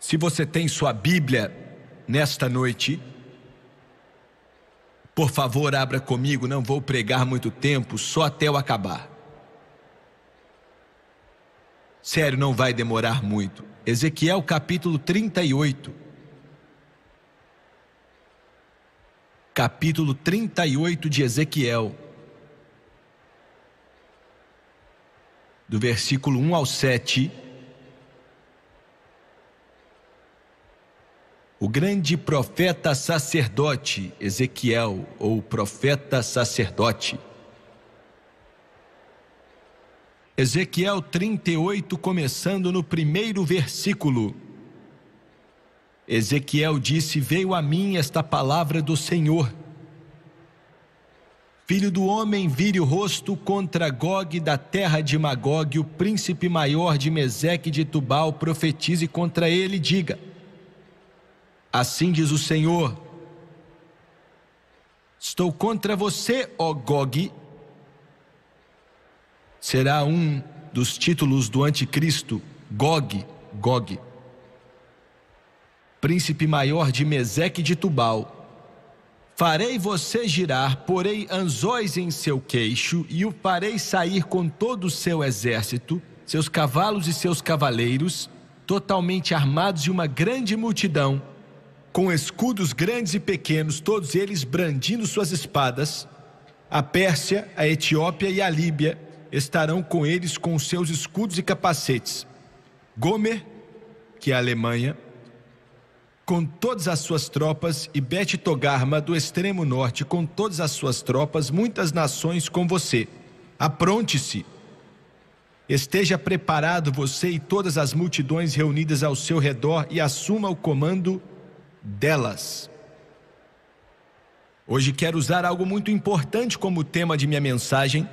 Se você tem sua Bíblia nesta noite, por favor, abra comigo, não vou pregar muito tempo, só até eu acabar. Sério, não vai demorar muito. Ezequiel capítulo 38. Capítulo 38 de Ezequiel. Do versículo 1 ao 7. O grande profeta sacerdote Ezequiel, ou profeta sacerdote. Ezequiel 38, começando no primeiro versículo. Ezequiel disse: Veio a mim esta palavra do Senhor. Filho do homem, vire o rosto contra Gog da terra de Magog, o príncipe maior de Meseque de Tubal, profetize contra ele e diga: Assim diz o Senhor: Estou contra você, ó Gog. Será um dos títulos do anticristo, Gog, Gog. Príncipe maior de Meseque de Tubal. Farei você girar, porei anzóis em seu queixo e o farei sair com todo o seu exército, seus cavalos e seus cavaleiros, totalmente armados e uma grande multidão com escudos grandes e pequenos, todos eles brandindo suas espadas, a Pérsia, a Etiópia e a Líbia estarão com eles com seus escudos e capacetes. Gomer, que é a Alemanha, com todas as suas tropas, e Bet Togarma, do extremo norte, com todas as suas tropas, muitas nações com você. Apronte-se. Esteja preparado você e todas as multidões reunidas ao seu redor e assuma o comando delas. Hoje quero usar algo muito importante como tema de minha mensagem.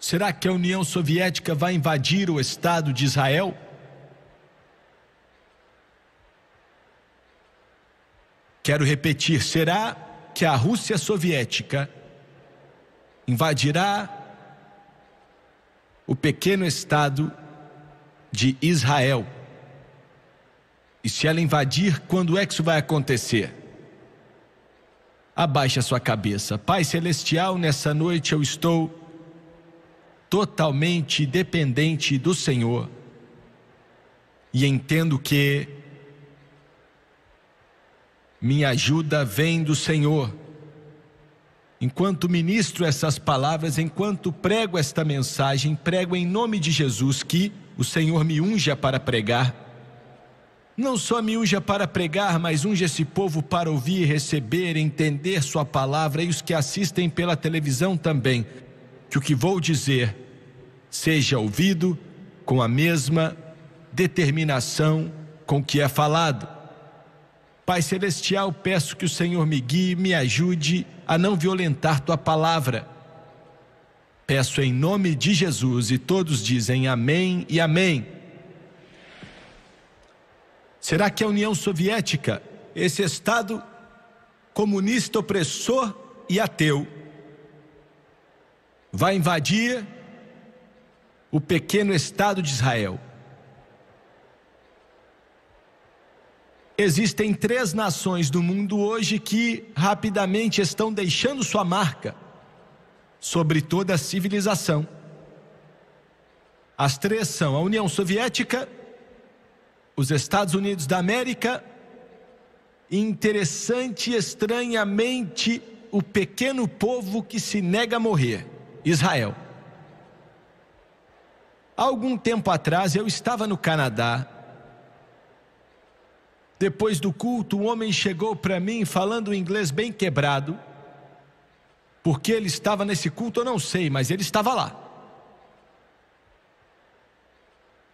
Será que a União Soviética vai invadir o Estado de Israel? Quero repetir: será que a Rússia Soviética invadirá o pequeno Estado de Israel? E se ela invadir, quando é que isso vai acontecer? Abaixa sua cabeça. Pai Celestial, nessa noite eu estou totalmente dependente do Senhor. E entendo que minha ajuda vem do Senhor. Enquanto ministro essas palavras, enquanto prego esta mensagem, prego em nome de Jesus que o Senhor me unja para pregar não só me unja para pregar, mas unja esse povo para ouvir, receber, entender Sua palavra e os que assistem pela televisão também. Que o que vou dizer seja ouvido com a mesma determinação com que é falado. Pai Celestial, peço que o Senhor me guie, me ajude a não violentar tua palavra. Peço em nome de Jesus e todos dizem amém e amém. Será que a União Soviética, esse Estado comunista opressor e ateu, vai invadir o pequeno Estado de Israel? Existem três nações do mundo hoje que rapidamente estão deixando sua marca sobre toda a civilização. As três são a União Soviética, os Estados Unidos da América, interessante e estranhamente o pequeno povo que se nega a morrer, Israel. algum tempo atrás eu estava no Canadá. Depois do culto, um homem chegou para mim falando inglês bem quebrado. Porque ele estava nesse culto, eu não sei, mas ele estava lá.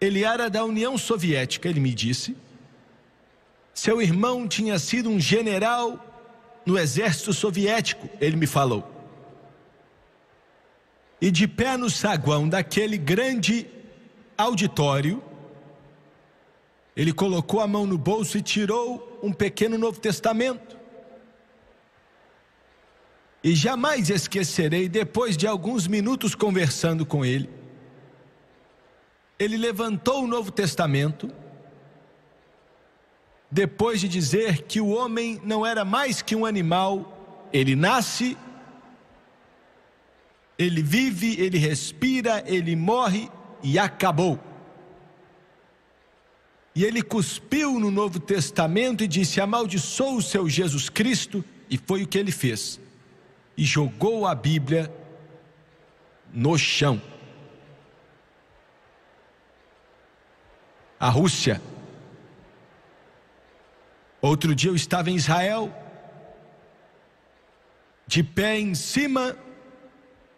Ele era da União Soviética, ele me disse. Seu irmão tinha sido um general no exército soviético, ele me falou. E de pé no saguão daquele grande auditório, ele colocou a mão no bolso e tirou um pequeno Novo Testamento. E jamais esquecerei, depois de alguns minutos conversando com ele, ele levantou o Novo Testamento depois de dizer que o homem não era mais que um animal, ele nasce, ele vive, ele respira, ele morre e acabou. E ele cuspiu no Novo Testamento e disse: Amaldiçoou o seu Jesus Cristo, e foi o que ele fez. E jogou a Bíblia no chão. a Rússia. Outro dia eu estava em Israel, de pé em cima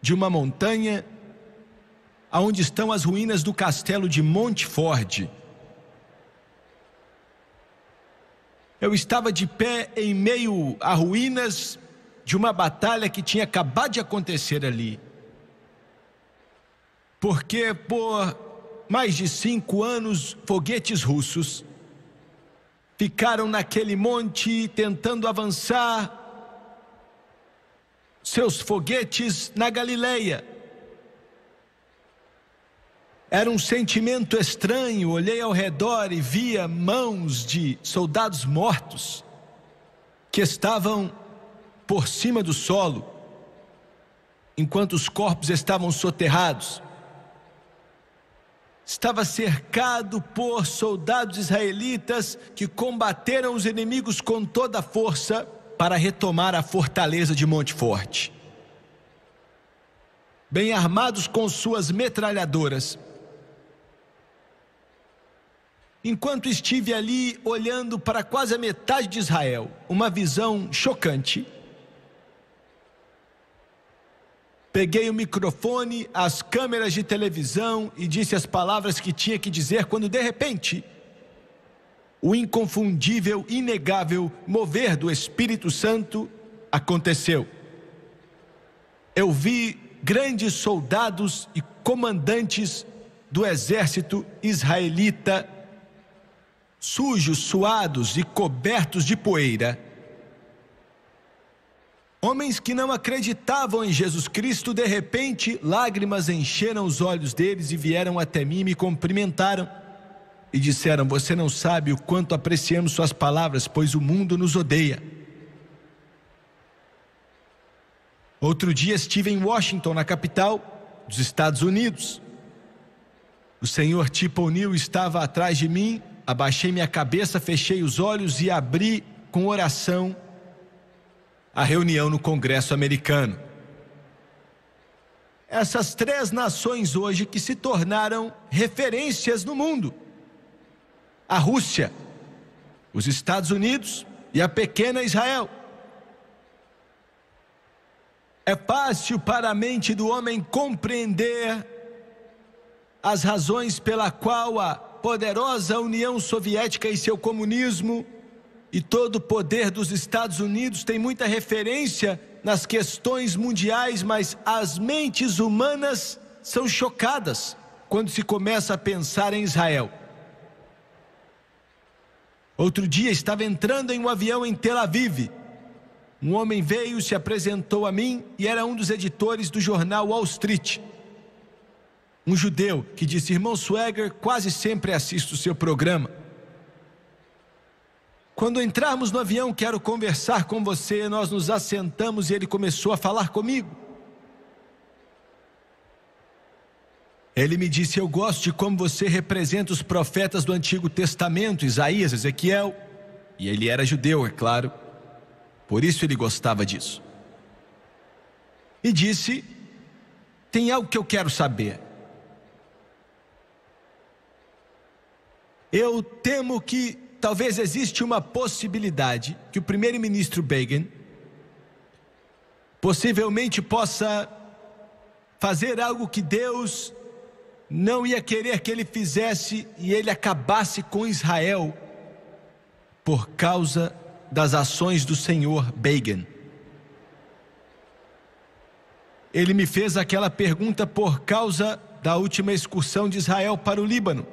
de uma montanha, aonde estão as ruínas do castelo de Montford. Eu estava de pé em meio a ruínas de uma batalha que tinha acabado de acontecer ali. Porque por mais de cinco anos, foguetes russos ficaram naquele monte tentando avançar seus foguetes na Galileia. Era um sentimento estranho, olhei ao redor e via mãos de soldados mortos que estavam por cima do solo, enquanto os corpos estavam soterrados estava cercado por soldados israelitas que combateram os inimigos com toda a força para retomar a fortaleza de Monte Forte. Bem armados com suas metralhadoras. Enquanto estive ali olhando para quase a metade de Israel, uma visão chocante Peguei o microfone, as câmeras de televisão e disse as palavras que tinha que dizer quando de repente o inconfundível, inegável mover do Espírito Santo aconteceu. Eu vi grandes soldados e comandantes do exército israelita, sujos, suados e cobertos de poeira Homens que não acreditavam em Jesus Cristo, de repente, lágrimas encheram os olhos deles e vieram até mim e me cumprimentaram. E disseram: Você não sabe o quanto apreciamos Suas palavras, pois o mundo nos odeia. Outro dia estive em Washington, na capital dos Estados Unidos. O senhor Tipo O'Neill estava atrás de mim, abaixei minha cabeça, fechei os olhos e abri com oração a reunião no Congresso americano. Essas três nações hoje que se tornaram referências no mundo: a Rússia, os Estados Unidos e a pequena Israel. É fácil para a mente do homem compreender as razões pela qual a poderosa União Soviética e seu comunismo e todo o poder dos Estados Unidos tem muita referência nas questões mundiais, mas as mentes humanas são chocadas quando se começa a pensar em Israel. Outro dia estava entrando em um avião em Tel Aviv. Um homem veio, se apresentou a mim e era um dos editores do jornal Wall Street. Um judeu que disse: Irmão Swagger, quase sempre assisto o seu programa. Quando entrarmos no avião, quero conversar com você. Nós nos assentamos e ele começou a falar comigo. Ele me disse: Eu gosto de como você representa os profetas do Antigo Testamento, Isaías, Ezequiel. E ele era judeu, é claro. Por isso ele gostava disso. E disse: Tem algo que eu quero saber. Eu temo que talvez exista uma possibilidade que o primeiro-ministro Begin possivelmente possa fazer algo que Deus não ia querer que ele fizesse e ele acabasse com Israel por causa das ações do Senhor Begin. Ele me fez aquela pergunta por causa da última excursão de Israel para o Líbano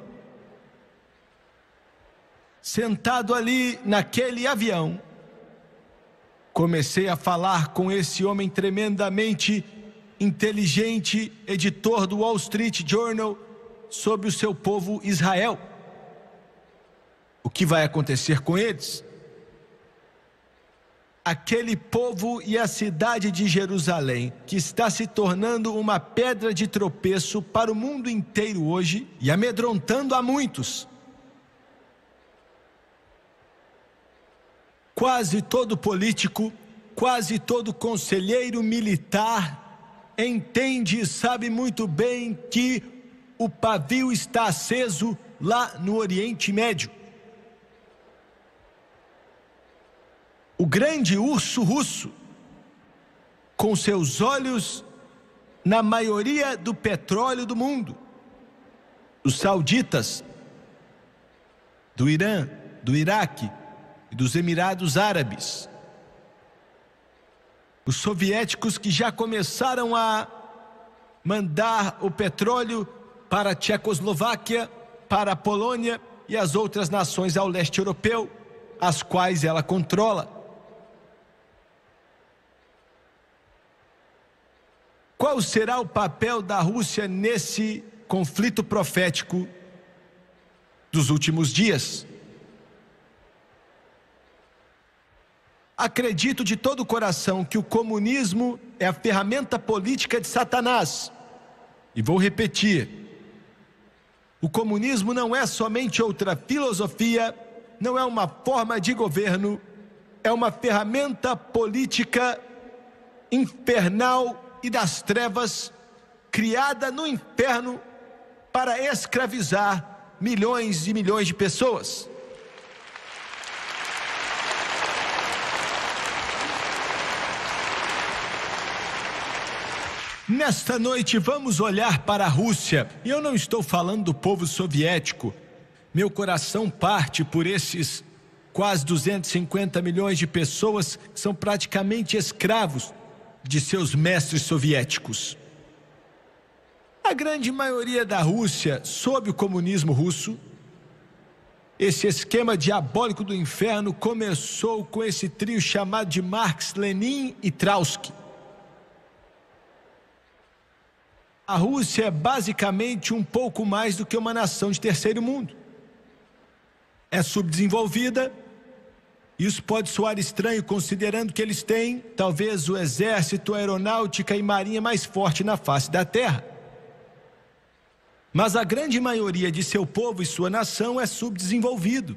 sentado ali naquele avião, comecei a falar com esse homem tremendamente inteligente, editor do Wall Street Journal, sobre o seu povo Israel. O que vai acontecer com eles? Aquele povo e a cidade de Jerusalém, que está se tornando uma pedra de tropeço para o mundo inteiro hoje e amedrontando a muitos. Quase todo político, quase todo conselheiro militar entende e sabe muito bem que o pavio está aceso lá no Oriente Médio. O grande urso russo, com seus olhos na maioria do petróleo do mundo, dos sauditas, do Irã, do Iraque, e dos Emirados Árabes. Os soviéticos que já começaram a mandar o petróleo para a Tchecoslováquia, para a Polônia e as outras nações ao leste europeu, as quais ela controla. Qual será o papel da Rússia nesse conflito profético dos últimos dias? Acredito de todo o coração que o comunismo é a ferramenta política de Satanás. E vou repetir: o comunismo não é somente outra filosofia, não é uma forma de governo, é uma ferramenta política infernal e das trevas criada no inferno para escravizar milhões e milhões de pessoas. Nesta noite vamos olhar para a Rússia. E eu não estou falando do povo soviético. Meu coração parte por esses quase 250 milhões de pessoas que são praticamente escravos de seus mestres soviéticos. A grande maioria da Rússia, sob o comunismo russo, esse esquema diabólico do inferno começou com esse trio chamado de Marx, Lenin e Trotsky. a Rússia é basicamente um pouco mais do que uma nação de terceiro mundo. É subdesenvolvida. Isso pode soar estranho considerando que eles têm talvez o exército, a aeronáutica e marinha mais forte na face da Terra. Mas a grande maioria de seu povo e sua nação é subdesenvolvido.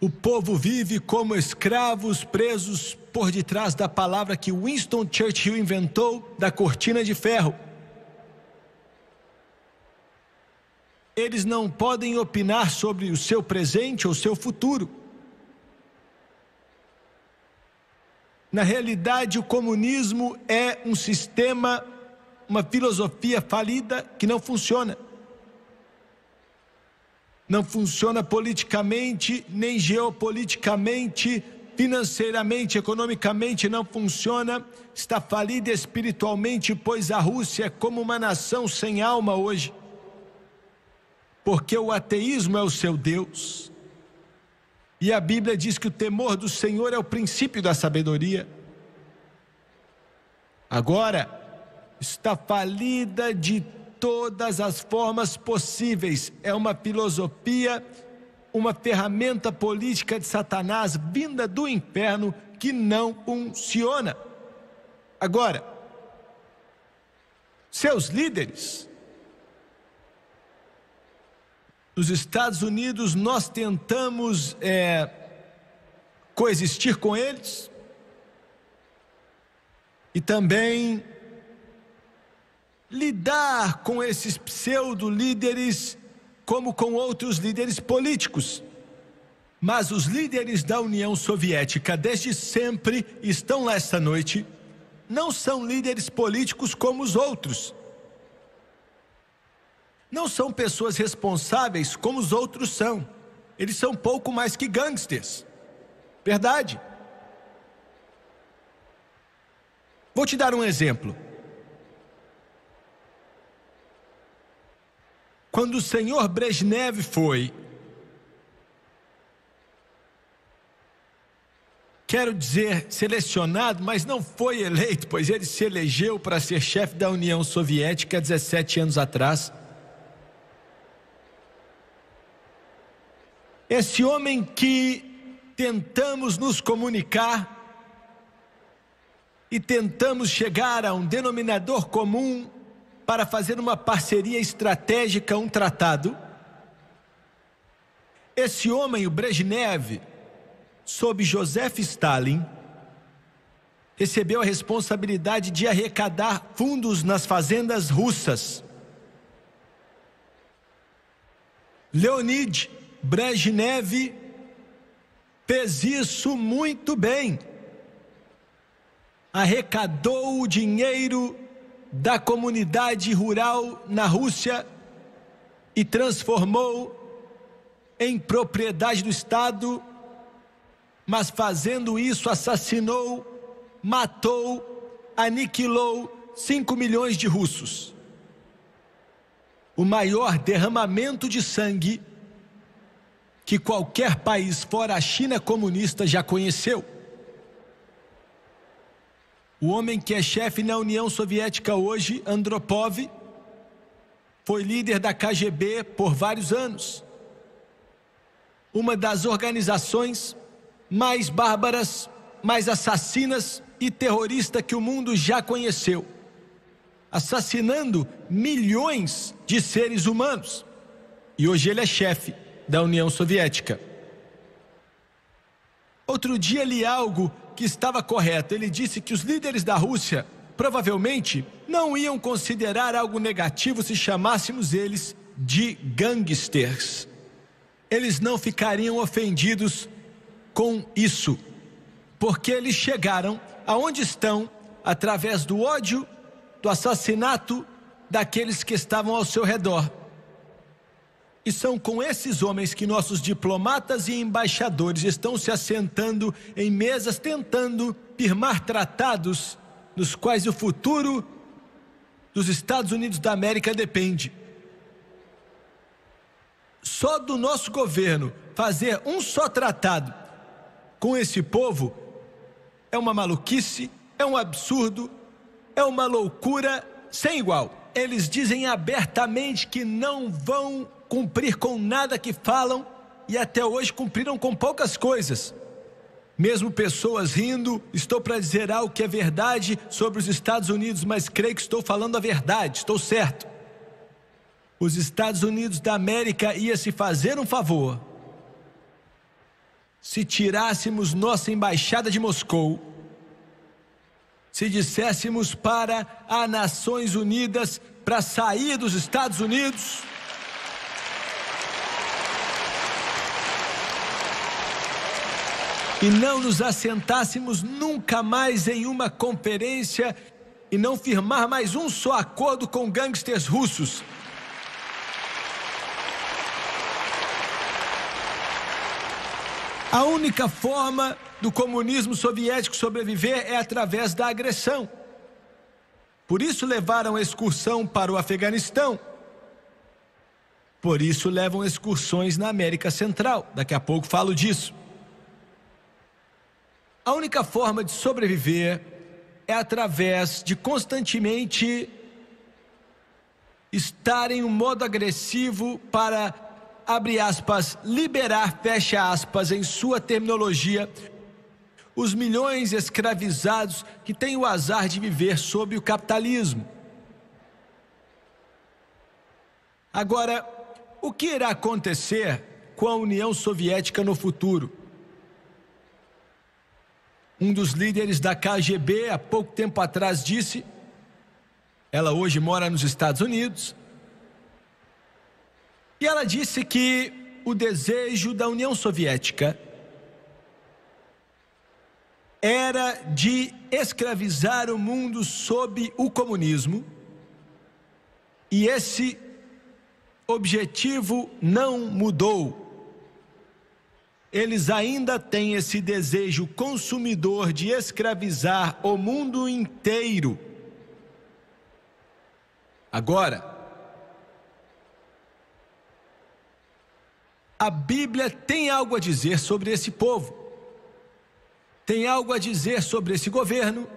O povo vive como escravos presos por detrás da palavra que Winston Churchill inventou da cortina de ferro. Eles não podem opinar sobre o seu presente ou seu futuro. Na realidade, o comunismo é um sistema, uma filosofia falida que não funciona. Não funciona politicamente, nem geopoliticamente, financeiramente, economicamente não funciona, está falida espiritualmente, pois a Rússia é como uma nação sem alma hoje. Porque o ateísmo é o seu Deus. E a Bíblia diz que o temor do Senhor é o princípio da sabedoria. Agora, está falida de todas as formas possíveis. É uma filosofia uma ferramenta política de Satanás vinda do inferno que não funciona. Agora, seus líderes. Nos Estados Unidos, nós tentamos é, coexistir com eles e também lidar com esses pseudo-líderes como com outros líderes políticos. Mas os líderes da União Soviética desde sempre estão lá esta noite. Não são líderes políticos como os outros. Não são pessoas responsáveis como os outros são. Eles são pouco mais que gangsters. Verdade? Vou te dar um exemplo. quando o senhor Brezhnev foi. Quero dizer, selecionado, mas não foi eleito, pois ele se elegeu para ser chefe da União Soviética 17 anos atrás. Esse homem que tentamos nos comunicar e tentamos chegar a um denominador comum para fazer uma parceria estratégica, um tratado. Esse homem, o Brezhnev, sob Joseph Stalin, recebeu a responsabilidade de arrecadar fundos nas fazendas russas. Leonid Brezhnev fez isso muito bem. Arrecadou o dinheiro da comunidade rural na Rússia e transformou em propriedade do Estado, mas fazendo isso assassinou, matou, aniquilou 5 milhões de russos. O maior derramamento de sangue que qualquer país fora a China comunista já conheceu. O homem que é chefe na União Soviética hoje, Andropov, foi líder da KGB por vários anos. Uma das organizações mais bárbaras, mais assassinas e terrorista que o mundo já conheceu, assassinando milhões de seres humanos. E hoje ele é chefe da União Soviética. Outro dia li algo que estava correta. Ele disse que os líderes da Rússia provavelmente não iam considerar algo negativo se chamássemos eles de gangsters. Eles não ficariam ofendidos com isso, porque eles chegaram aonde estão através do ódio, do assassinato daqueles que estavam ao seu redor. E são com esses homens que nossos diplomatas e embaixadores estão se assentando em mesas tentando firmar tratados nos quais o futuro dos Estados Unidos da América depende. Só do nosso governo fazer um só tratado com esse povo é uma maluquice, é um absurdo, é uma loucura sem igual. Eles dizem abertamente que não vão cumprir com nada que falam e até hoje cumpriram com poucas coisas. Mesmo pessoas rindo, estou para dizer algo que é verdade sobre os Estados Unidos, mas creio que estou falando a verdade, estou certo. Os Estados Unidos da América ia se fazer um favor se tirássemos nossa embaixada de Moscou, se disséssemos para as Nações Unidas para sair dos Estados Unidos. e não nos assentássemos nunca mais em uma conferência e não firmar mais um só acordo com gangsters russos. A única forma do comunismo soviético sobreviver é através da agressão. Por isso levaram excursão para o Afeganistão. Por isso levam excursões na América Central. Daqui a pouco falo disso. A única forma de sobreviver é através de constantemente estar em um modo agressivo para, abre aspas, liberar, fecha aspas, em sua terminologia, os milhões escravizados que têm o azar de viver sob o capitalismo. Agora, o que irá acontecer com a União Soviética no futuro? Um dos líderes da KGB, há pouco tempo atrás, disse: ela hoje mora nos Estados Unidos. E ela disse que o desejo da União Soviética era de escravizar o mundo sob o comunismo. E esse objetivo não mudou eles ainda têm esse desejo consumidor de escravizar o mundo inteiro. Agora, a Bíblia tem algo a dizer sobre esse povo, tem algo a dizer sobre esse governo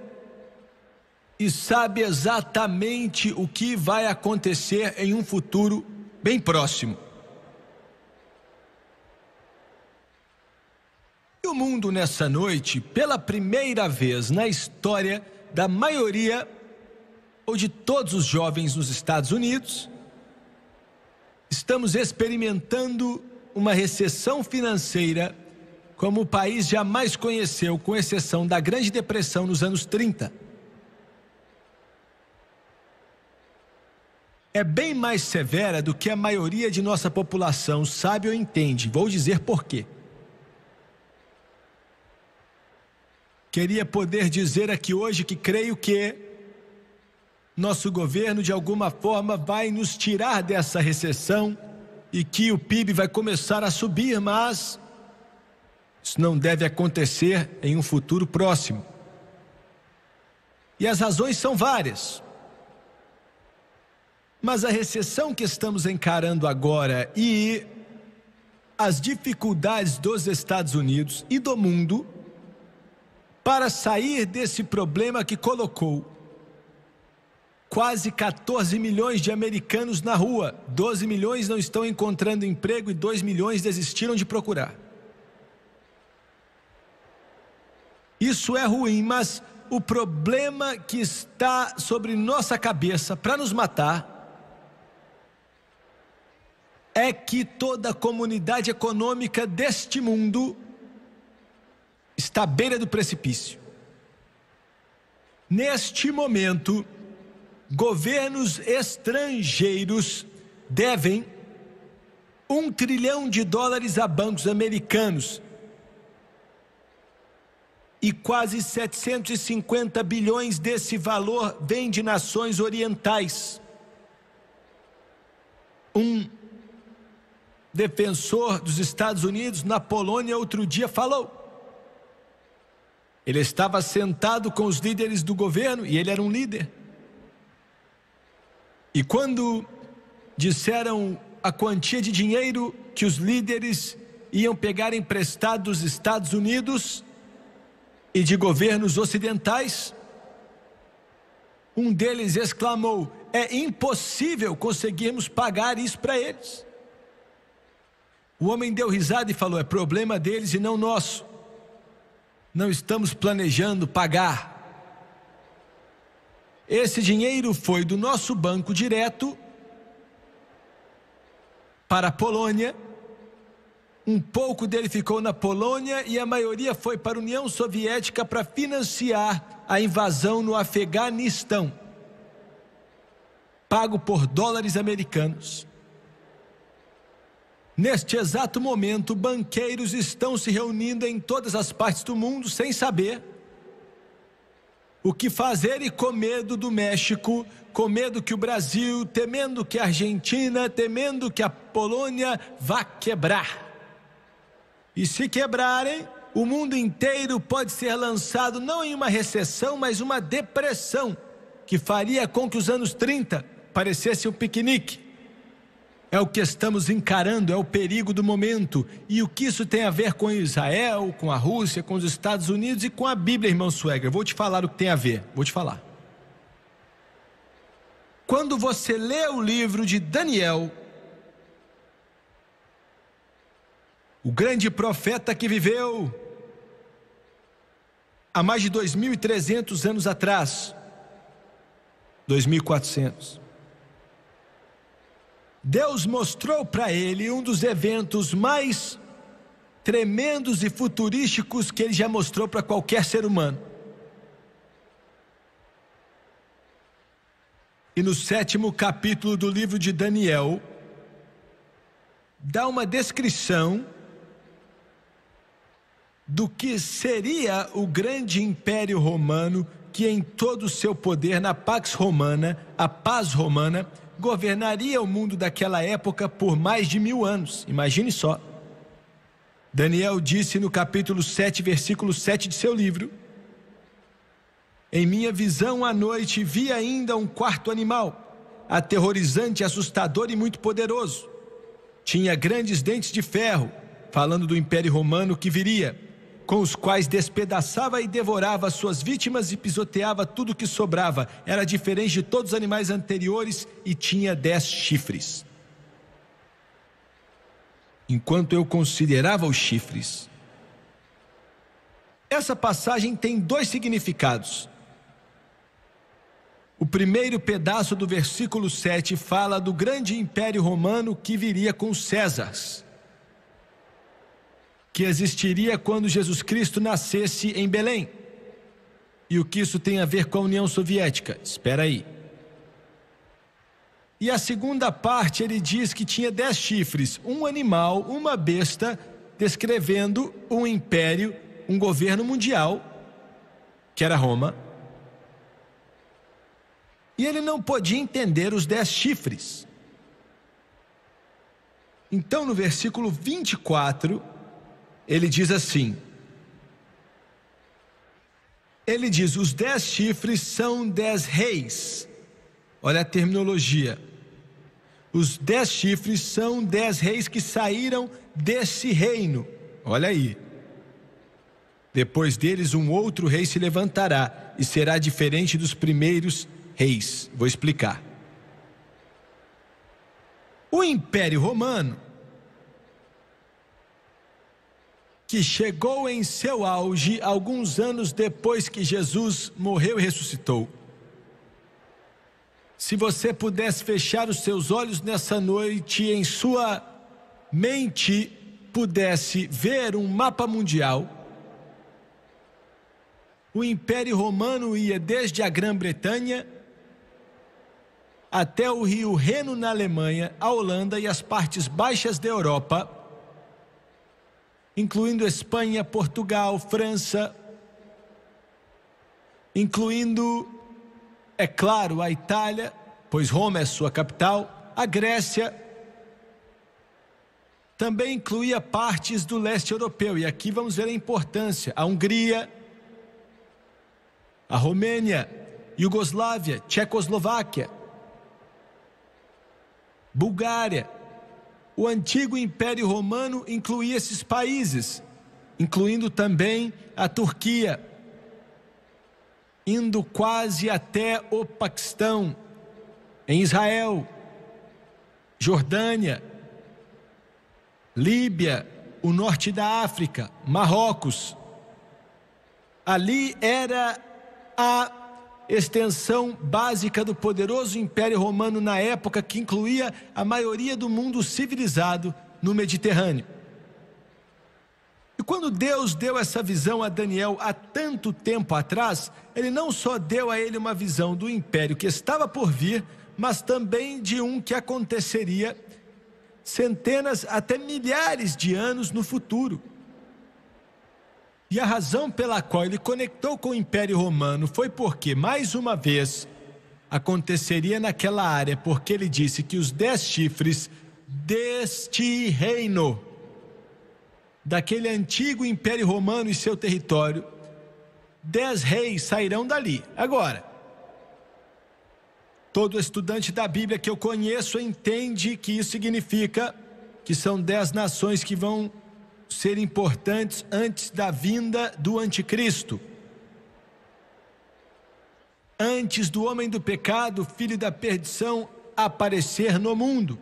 e sabe exatamente o que vai acontecer em um futuro bem próximo. E o mundo nessa noite, pela primeira vez na história da maioria ou de todos os jovens nos Estados Unidos, estamos experimentando uma recessão financeira como o país jamais conheceu, com exceção da Grande Depressão nos anos 30. É bem mais severa do que a maioria de nossa população sabe ou entende. Vou dizer por quê. Queria poder dizer aqui hoje que creio que nosso governo, de alguma forma, vai nos tirar dessa recessão e que o PIB vai começar a subir, mas isso não deve acontecer em um futuro próximo. E as razões são várias. Mas a recessão que estamos encarando agora e as dificuldades dos Estados Unidos e do mundo para sair desse problema que colocou quase 14 milhões de americanos na rua, 12 milhões não estão encontrando emprego e 2 milhões desistiram de procurar. Isso é ruim, mas o problema que está sobre nossa cabeça para nos matar é que toda a comunidade econômica deste mundo está à beira do precipício. Neste momento, governos estrangeiros devem um trilhão de dólares a bancos americanos e quase 750 bilhões desse valor vem de nações orientais. Um defensor dos Estados Unidos na Polônia outro dia falou ele estava sentado com os líderes do governo e ele era um líder. E quando disseram a quantia de dinheiro que os líderes iam pegar emprestado dos Estados Unidos e de governos ocidentais, um deles exclamou: É impossível conseguirmos pagar isso para eles. O homem deu risada e falou: É problema deles e não nosso não estamos planejando pagar. Esse dinheiro foi do nosso banco direto para a Polônia. Um pouco dele ficou na Polônia e a maioria foi para a União Soviética para financiar a invasão no Afeganistão. Pago por dólares americanos. Neste exato momento, banqueiros estão se reunindo em todas as partes do mundo sem saber o que fazer e com medo do México, com medo que o Brasil, temendo que a Argentina, temendo que a Polônia vá quebrar. E se quebrarem, o mundo inteiro pode ser lançado não em uma recessão, mas uma depressão que faria com que os anos 30 parecesse um piquenique. É o que estamos encarando, é o perigo do momento. E o que isso tem a ver com Israel, com a Rússia, com os Estados Unidos e com a Bíblia, irmão Suegra? Vou te falar o que tem a ver, vou te falar. Quando você lê o livro de Daniel, o grande profeta que viveu há mais de 2.300 anos atrás, 2.400. Deus mostrou para ele um dos eventos mais tremendos e futurísticos que ele já mostrou para qualquer ser humano. E no sétimo capítulo do livro de Daniel, dá uma descrição do que seria o grande império romano que, em todo o seu poder, na Pax Romana, a paz romana, governaria o mundo daquela época por mais de mil anos. Imagine só. Daniel disse no capítulo 7, versículo 7 de seu livro: Em minha visão à noite vi ainda um quarto animal, aterrorizante, assustador e muito poderoso. Tinha grandes dentes de ferro, falando do Império Romano que viria com os quais despedaçava e devorava suas vítimas e pisoteava tudo que sobrava. Era diferente de todos os animais anteriores e tinha dez chifres. Enquanto eu considerava os chifres. Essa passagem tem dois significados. O primeiro pedaço do versículo 7 fala do grande império romano que viria com César que existiria quando Jesus Cristo nascesse em Belém. E o que isso tem a ver com a União Soviética? Espera aí. E a segunda parte ele diz que tinha dez chifres, um animal, uma besta, descrevendo um império, um governo mundial, que era Roma. E ele não podia entender os dez chifres. Então, no versículo 24, ele diz assim: ele diz, os dez chifres são dez reis. Olha a terminologia. Os dez chifres são dez reis que saíram desse reino. Olha aí. Depois deles, um outro rei se levantará e será diferente dos primeiros reis. Vou explicar. O Império Romano que chegou em seu auge alguns anos depois que Jesus morreu e ressuscitou. Se você pudesse fechar os seus olhos nessa noite e em sua mente pudesse ver um mapa mundial, o Império Romano ia desde a Grã-Bretanha até o rio Reno na Alemanha, a Holanda e as partes baixas da Europa incluindo Espanha, Portugal, França, incluindo, é claro, a Itália, pois Roma é sua capital, a Grécia. Também incluía partes do leste europeu, e aqui vamos ver a importância: a Hungria, a Romênia, Iugoslávia, Tchecoslováquia, Bulgária, o antigo Império Romano incluía esses países, incluindo também a Turquia, indo quase até o Paquistão, em Israel, Jordânia, Líbia, o norte da África, Marrocos. Ali era a extensão básica do poderoso Império Romano na época que incluía a maioria do mundo civilizado no Mediterrâneo. E quando Deus deu essa visão a Daniel há tanto tempo atrás, ele não só deu a ele uma visão do império que estava por vir, mas também de um que aconteceria centenas até milhares de anos no futuro. E a razão pela qual ele conectou com o Império Romano foi porque, mais uma vez, aconteceria naquela área, porque ele disse que os dez chifres deste reino, daquele antigo Império Romano e seu território, dez reis sairão dali. Agora, todo estudante da Bíblia que eu conheço entende que isso significa que são dez nações que vão ser importantes antes da vinda do anticristo. Antes do homem do pecado, filho da perdição, aparecer no mundo.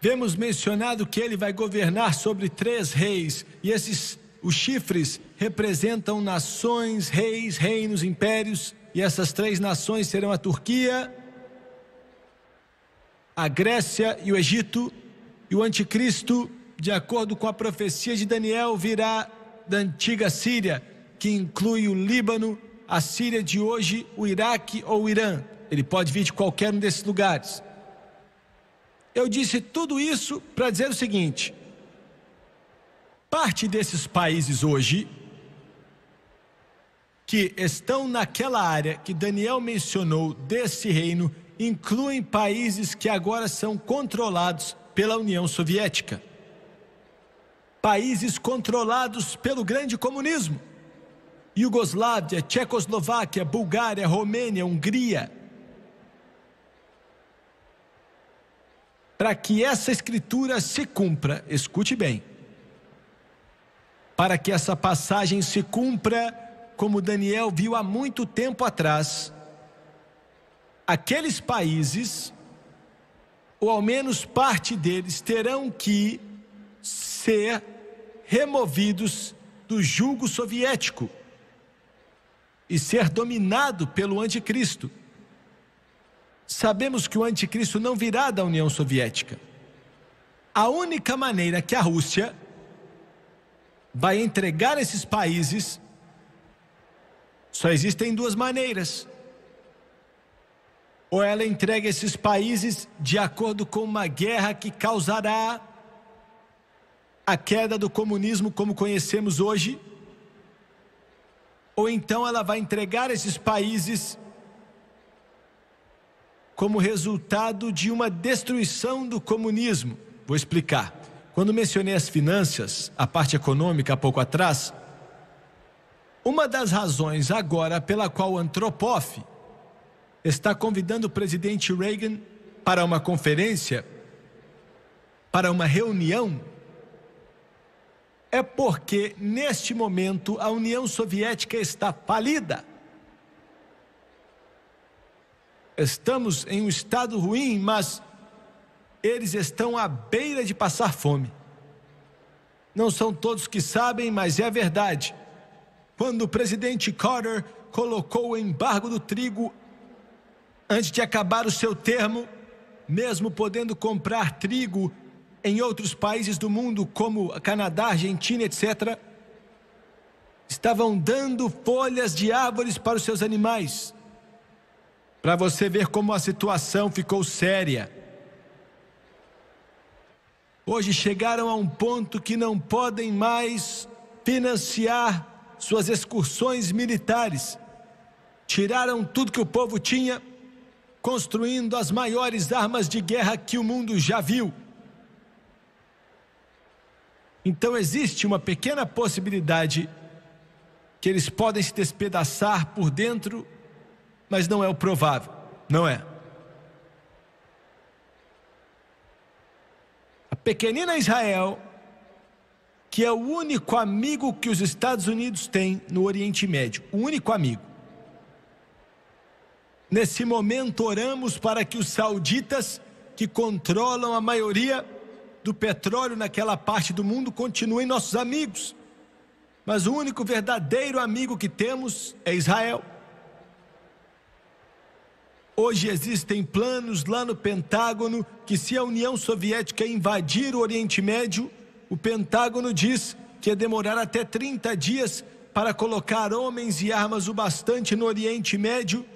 Vemos mencionado que ele vai governar sobre três reis, e esses os chifres representam nações, reis, reinos, impérios, e essas três nações serão a Turquia, a Grécia e o Egito, e o anticristo de acordo com a profecia de Daniel, virá da antiga Síria, que inclui o Líbano, a Síria de hoje, o Iraque ou o Irã. Ele pode vir de qualquer um desses lugares. Eu disse tudo isso para dizer o seguinte: parte desses países hoje, que estão naquela área que Daniel mencionou desse reino, incluem países que agora são controlados pela União Soviética países controlados pelo grande comunismo. Iugoslávia, Tchecoslováquia, Bulgária, Romênia, Hungria. Para que essa escritura se cumpra, escute bem. Para que essa passagem se cumpra, como Daniel viu há muito tempo atrás, aqueles países, ou ao menos parte deles, terão que ser removidos do julgo soviético e ser dominado pelo anticristo. Sabemos que o anticristo não virá da União Soviética. A única maneira que a Rússia vai entregar esses países só existem duas maneiras. Ou ela entrega esses países de acordo com uma guerra que causará a queda do comunismo como conhecemos hoje, ou então ela vai entregar esses países como resultado de uma destruição do comunismo. Vou explicar. Quando mencionei as finanças, a parte econômica há pouco atrás, uma das razões agora pela qual Antropov está convidando o presidente Reagan para uma conferência, para uma reunião é porque, neste momento, a União Soviética está falida. Estamos em um estado ruim, mas eles estão à beira de passar fome. Não são todos que sabem, mas é verdade. Quando o presidente Carter colocou o embargo do trigo antes de acabar o seu termo, mesmo podendo comprar trigo em outros países do mundo, como Canadá, Argentina, etc., estavam dando folhas de árvores para os seus animais. Para você ver como a situação ficou séria. Hoje chegaram a um ponto que não podem mais financiar suas excursões militares. Tiraram tudo que o povo tinha, construindo as maiores armas de guerra que o mundo já viu. Então existe uma pequena possibilidade que eles podem se despedaçar por dentro, mas não é o provável, não é? A pequenina Israel, que é o único amigo que os Estados Unidos têm no Oriente Médio, o único amigo. Nesse momento oramos para que os sauditas que controlam a maioria do petróleo naquela parte do mundo continuem nossos amigos. Mas o único verdadeiro amigo que temos é Israel. Hoje existem planos lá no Pentágono que, se a União Soviética invadir o Oriente Médio, o Pentágono diz que ia demorar até 30 dias para colocar homens e armas o bastante no Oriente Médio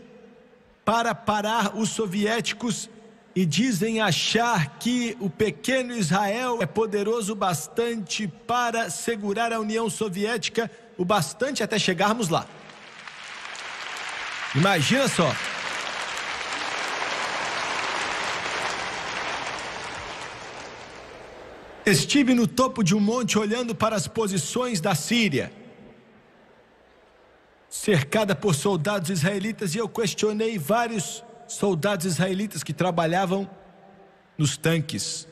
para parar os soviéticos e dizem achar que o pequeno Israel é poderoso bastante para segurar a União Soviética, o bastante até chegarmos lá. Imagina só. Estive no topo de um monte olhando para as posições da Síria, cercada por soldados israelitas, e eu questionei vários soldados israelitas que trabalhavam nos tanques.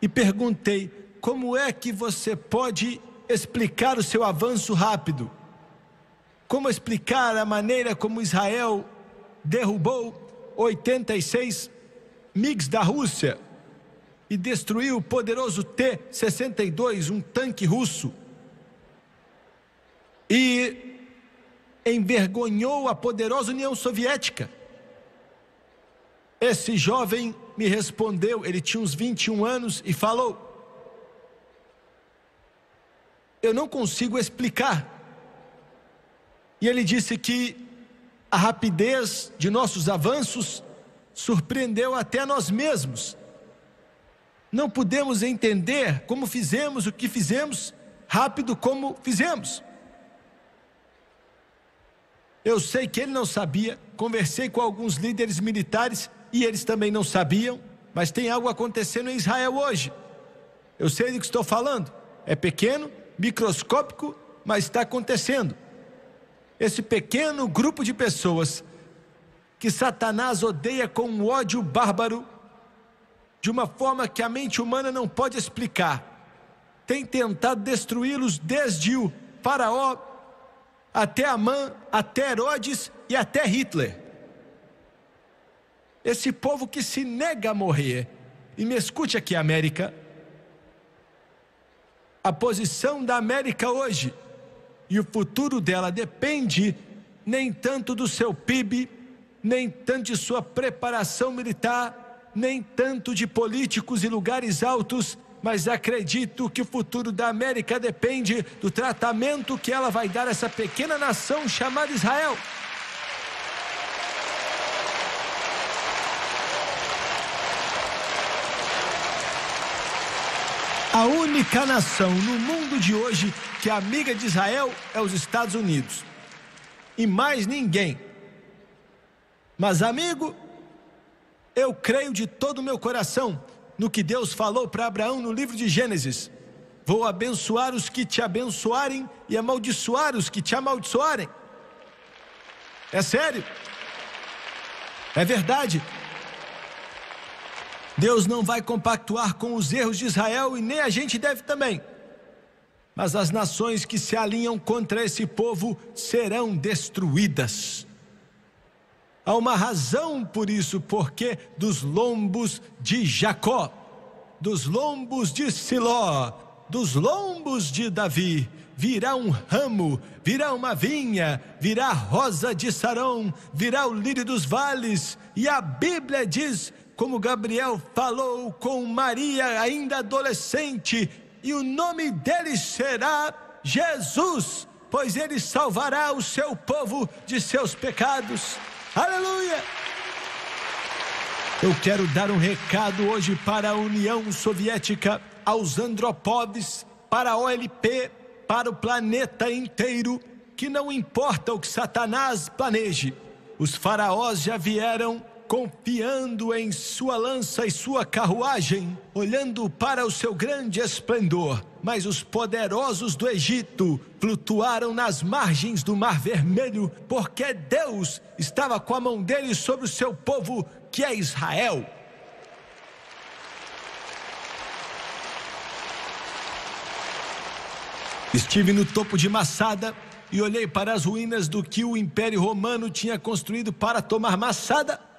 E perguntei: como é que você pode explicar o seu avanço rápido? Como explicar a maneira como Israel derrubou 86 MiGs da Rússia e destruiu o poderoso T-62, um tanque russo? E envergonhou a poderosa União Soviética. Esse jovem me respondeu, ele tinha uns 21 anos, e falou: Eu não consigo explicar. E ele disse que a rapidez de nossos avanços surpreendeu até nós mesmos. Não podemos entender como fizemos o que fizemos, rápido como fizemos. Eu sei que ele não sabia, conversei com alguns líderes militares e eles também não sabiam, mas tem algo acontecendo em Israel hoje. Eu sei do que estou falando. É pequeno, microscópico, mas está acontecendo. Esse pequeno grupo de pessoas que Satanás odeia com um ódio bárbaro, de uma forma que a mente humana não pode explicar, tem tentado destruí-los desde o Faraó até Amã, até Herodes e até Hitler. Esse povo que se nega a morrer. E me escute aqui, América. A posição da América hoje e o futuro dela depende nem tanto do seu PIB, nem tanto de sua preparação militar, nem tanto de políticos e lugares altos mas acredito que o futuro da América depende do tratamento que ela vai dar a essa pequena nação chamada Israel. A única nação no mundo de hoje que é amiga de Israel é os Estados Unidos. E mais ninguém. Mas, amigo, eu creio de todo o meu coração no que Deus falou para Abraão no livro de Gênesis: Vou abençoar os que te abençoarem e amaldiçoar os que te amaldiçoarem. É sério. É verdade. Deus não vai compactuar com os erros de Israel e nem a gente deve também. Mas as nações que se alinham contra esse povo serão destruídas. Há uma razão por isso, porque dos lombos de Jacó, dos lombos de Siló, dos lombos de Davi, virá um ramo, virá uma vinha, virá a rosa de Sarão, virá o lírio dos vales, e a Bíblia diz, como Gabriel falou com Maria, ainda adolescente, e o nome dele será Jesus, pois ele salvará o seu povo de seus pecados. Aleluia! Eu quero dar um recado hoje para a União Soviética, aos Andropovs, para a OLP, para o planeta inteiro, que não importa o que Satanás planeje, os faraós já vieram confiando em sua lança e sua carruagem, olhando para o seu grande esplendor. Mas os poderosos do Egito flutuaram nas margens do Mar Vermelho, porque Deus estava com a mão dele sobre o seu povo, que é Israel. Estive no topo de Massada e olhei para as ruínas do que o Império Romano tinha construído para tomar Massada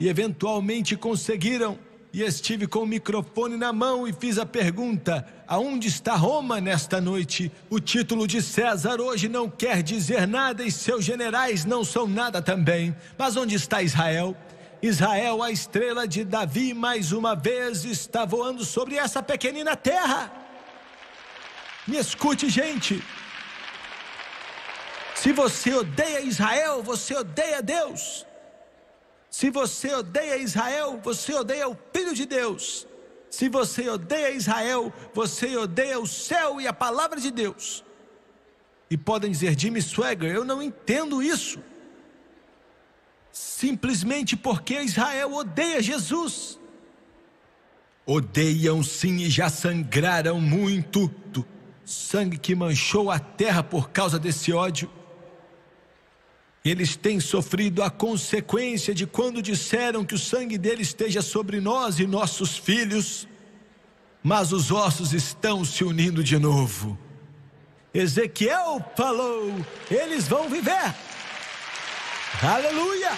e eventualmente conseguiram. E estive com o microfone na mão e fiz a pergunta: aonde está Roma nesta noite? O título de César hoje não quer dizer nada e seus generais não são nada também. Mas onde está Israel? Israel, a estrela de Davi, mais uma vez está voando sobre essa pequenina terra. Me escute, gente. Se você odeia Israel, você odeia Deus. Se você odeia Israel, você odeia o Filho de Deus. Se você odeia Israel, você odeia o céu e a palavra de Deus. E podem dizer, Jimmy Swagger, eu não entendo isso. Simplesmente porque Israel odeia Jesus. Odeiam sim e já sangraram muito. Sangue que manchou a terra por causa desse ódio. Eles têm sofrido a consequência de quando disseram que o sangue dele esteja sobre nós e nossos filhos, mas os ossos estão se unindo de novo. Ezequiel falou: eles vão viver. Aleluia!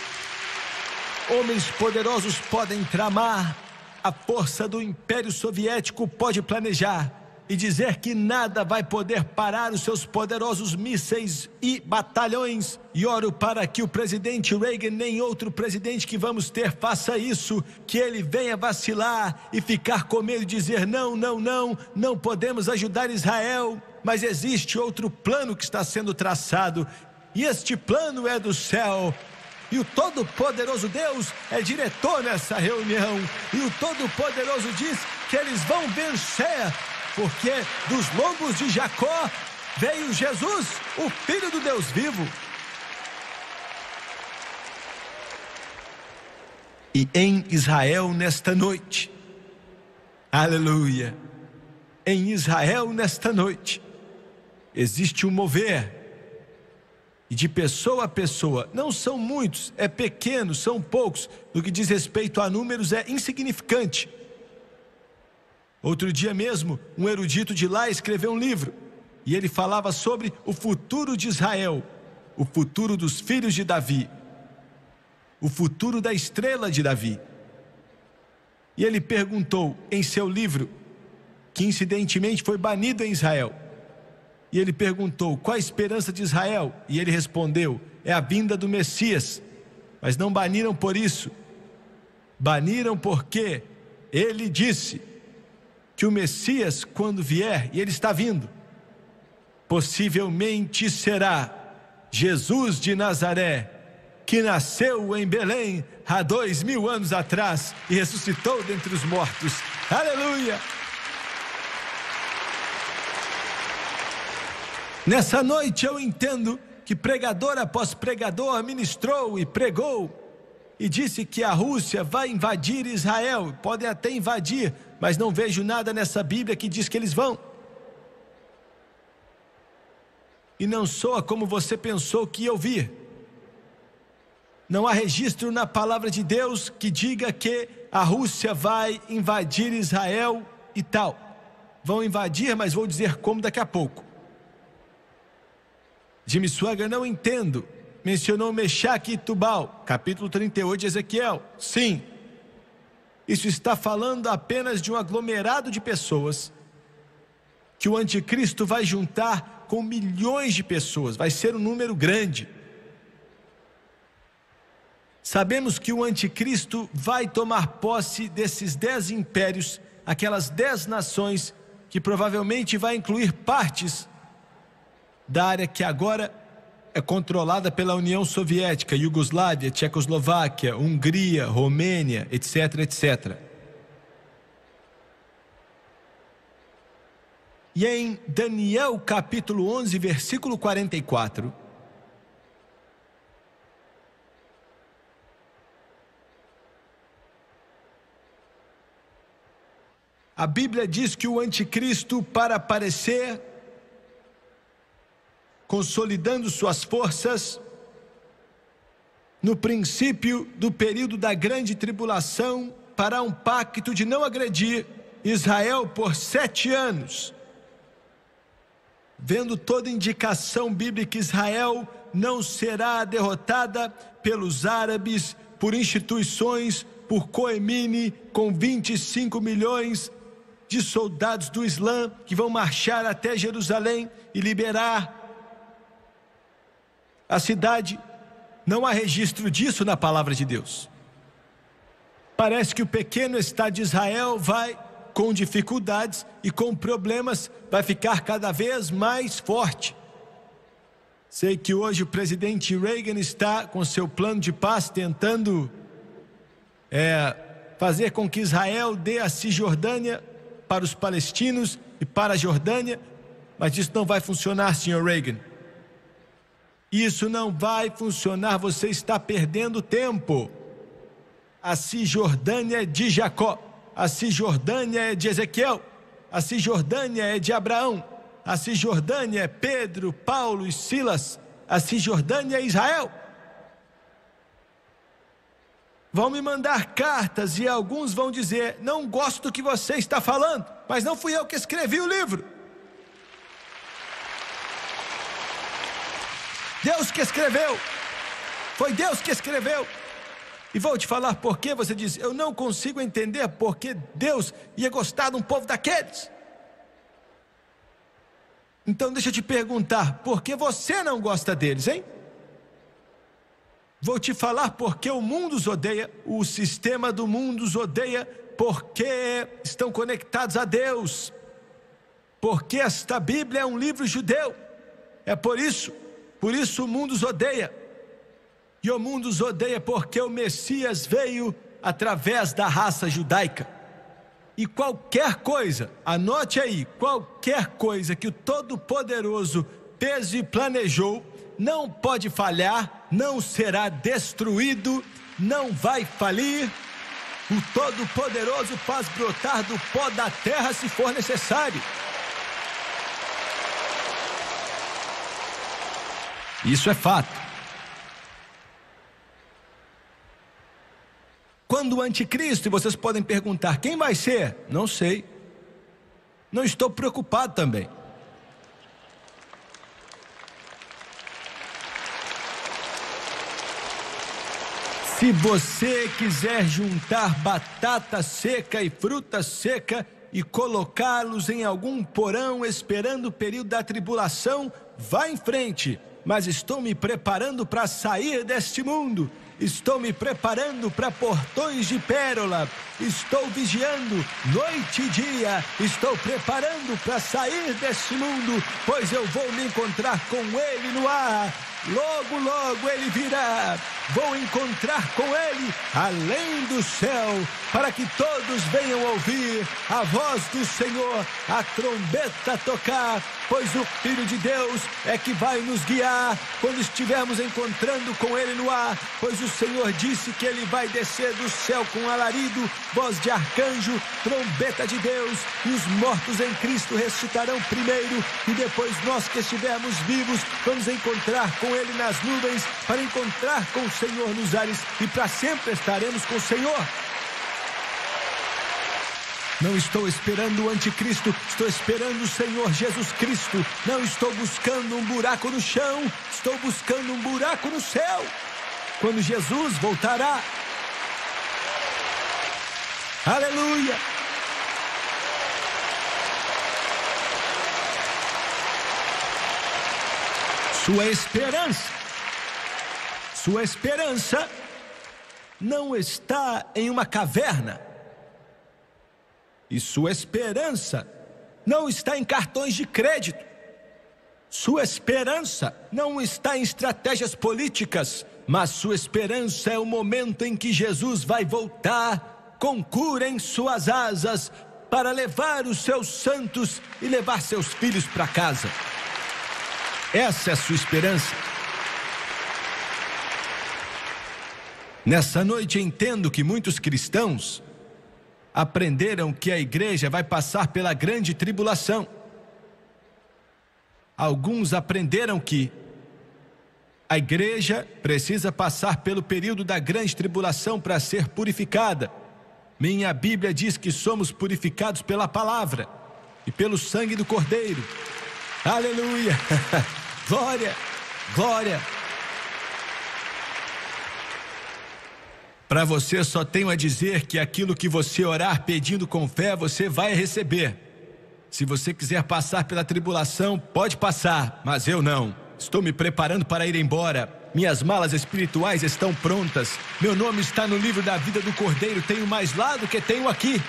Homens poderosos podem tramar, a força do Império Soviético pode planejar, e dizer que nada vai poder parar os seus poderosos mísseis e batalhões. E oro para que o presidente Reagan, nem outro presidente que vamos ter, faça isso, que ele venha vacilar e ficar com medo e dizer: não, não, não, não podemos ajudar Israel. Mas existe outro plano que está sendo traçado, e este plano é do céu. E o Todo-Poderoso Deus é diretor nessa reunião. E o Todo-Poderoso diz que eles vão vencer porque dos lombos de Jacó veio Jesus, o Filho do Deus vivo. E em Israel nesta noite, aleluia, em Israel nesta noite, existe um mover, e de pessoa a pessoa, não são muitos, é pequeno, são poucos, no que diz respeito a números é insignificante, Outro dia mesmo, um erudito de lá escreveu um livro e ele falava sobre o futuro de Israel, o futuro dos filhos de Davi, o futuro da estrela de Davi. E ele perguntou em seu livro, que incidentemente foi banido em Israel. E ele perguntou: qual a esperança de Israel? E ele respondeu: é a vinda do Messias. Mas não baniram por isso. Baniram porque ele disse: que o Messias, quando vier, e ele está vindo, possivelmente será Jesus de Nazaré, que nasceu em Belém há dois mil anos atrás e ressuscitou dentre os mortos. Aleluia! Nessa noite eu entendo que pregador após pregador ministrou e pregou e disse que a Rússia vai invadir Israel. Podem até invadir, mas não vejo nada nessa Bíblia que diz que eles vão. E não soa como você pensou que eu vi. Não há registro na palavra de Deus que diga que a Rússia vai invadir Israel e tal. Vão invadir, mas vou dizer como daqui a pouco. Jimmy Swagger, não entendo mencionou Meshaque e Tubal, capítulo 38 de Ezequiel. Sim, isso está falando apenas de um aglomerado de pessoas que o anticristo vai juntar com milhões de pessoas, vai ser um número grande. Sabemos que o anticristo vai tomar posse desses dez impérios, aquelas dez nações, que provavelmente vai incluir partes da área que agora é controlada pela União Soviética, Iugoslávia, Tchecoslováquia, Hungria, Romênia, etc, etc. E em Daniel capítulo 11, versículo 44, A Bíblia diz que o anticristo, para aparecer consolidando suas forças no princípio do período da grande tribulação para um pacto de não agredir Israel por sete anos. Vendo toda indicação bíblica, Israel não será derrotada pelos árabes, por instituições, por Coemine, com 25 milhões de soldados do Islã que vão marchar até Jerusalém e liberar a cidade, não há registro disso na palavra de Deus. Parece que o pequeno Estado de Israel vai, com dificuldades e com problemas, vai ficar cada vez mais forte. Sei que hoje o presidente Reagan está com seu plano de paz tentando é, fazer com que Israel dê a Cisjordânia para os palestinos e para a Jordânia, mas isso não vai funcionar, senhor Reagan. Isso não vai funcionar, você está perdendo tempo. A Cisjordânia é de Jacó, a Cisjordânia é de Ezequiel, a Cisjordânia é de Abraão, a Cisjordânia é Pedro, Paulo e Silas, a Cisjordânia é Israel. Vão me mandar cartas e alguns vão dizer: Não gosto do que você está falando, mas não fui eu que escrevi o livro. Deus que escreveu. Foi Deus que escreveu. E vou te falar por que você diz: Eu não consigo entender por que Deus ia gostar de um povo daqueles. Então deixa eu te perguntar: por que você não gosta deles, hein? Vou te falar por que o mundo os odeia, o sistema do mundo os odeia, porque estão conectados a Deus. Porque esta Bíblia é um livro judeu. É por isso por isso o mundo os odeia. E o mundo os odeia porque o Messias veio através da raça judaica. E qualquer coisa, anote aí, qualquer coisa que o Todo-Poderoso fez e planejou, não pode falhar, não será destruído, não vai falir. O Todo-Poderoso faz brotar do pó da terra se for necessário. Isso é fato. Quando o anticristo, e vocês podem perguntar, quem vai ser? Não sei. Não estou preocupado também. Se você quiser juntar batata seca e fruta seca e colocá-los em algum porão esperando o período da tribulação, vá em frente mas estou me preparando para sair deste mundo. Estou me preparando para portões de pérola. Estou vigiando noite e dia. Estou preparando para sair deste mundo, pois eu vou me encontrar com ele no ar. Logo, logo ele virá vou encontrar com ele além do céu, para que todos venham ouvir a voz do Senhor, a trombeta tocar, pois o Filho de Deus é que vai nos guiar quando estivermos encontrando com ele no ar, pois o Senhor disse que ele vai descer do céu com alarido, voz de arcanjo, trombeta de Deus, e os mortos em Cristo ressuscitarão primeiro, e depois nós que estivermos vivos vamos encontrar com ele nas nuvens para encontrar com o Senhor nos ares e para sempre estaremos com o Senhor. Não estou esperando o anticristo, estou esperando o Senhor Jesus Cristo. Não estou buscando um buraco no chão, estou buscando um buraco no céu. Quando Jesus voltará. Aleluia! Sua esperança sua esperança não está em uma caverna. E sua esperança não está em cartões de crédito. Sua esperança não está em estratégias políticas, mas sua esperança é o momento em que Jesus vai voltar com cura em suas asas para levar os seus santos e levar seus filhos para casa. Essa é a sua esperança. Nessa noite entendo que muitos cristãos aprenderam que a igreja vai passar pela grande tribulação. Alguns aprenderam que a igreja precisa passar pelo período da grande tribulação para ser purificada. Minha Bíblia diz que somos purificados pela palavra e pelo sangue do Cordeiro. Aleluia! glória! Glória! Para você só tenho a dizer que aquilo que você orar pedindo com fé, você vai receber. Se você quiser passar pela tribulação, pode passar, mas eu não. Estou me preparando para ir embora. Minhas malas espirituais estão prontas. Meu nome está no livro da vida do Cordeiro. Tenho mais lá do que tenho aqui.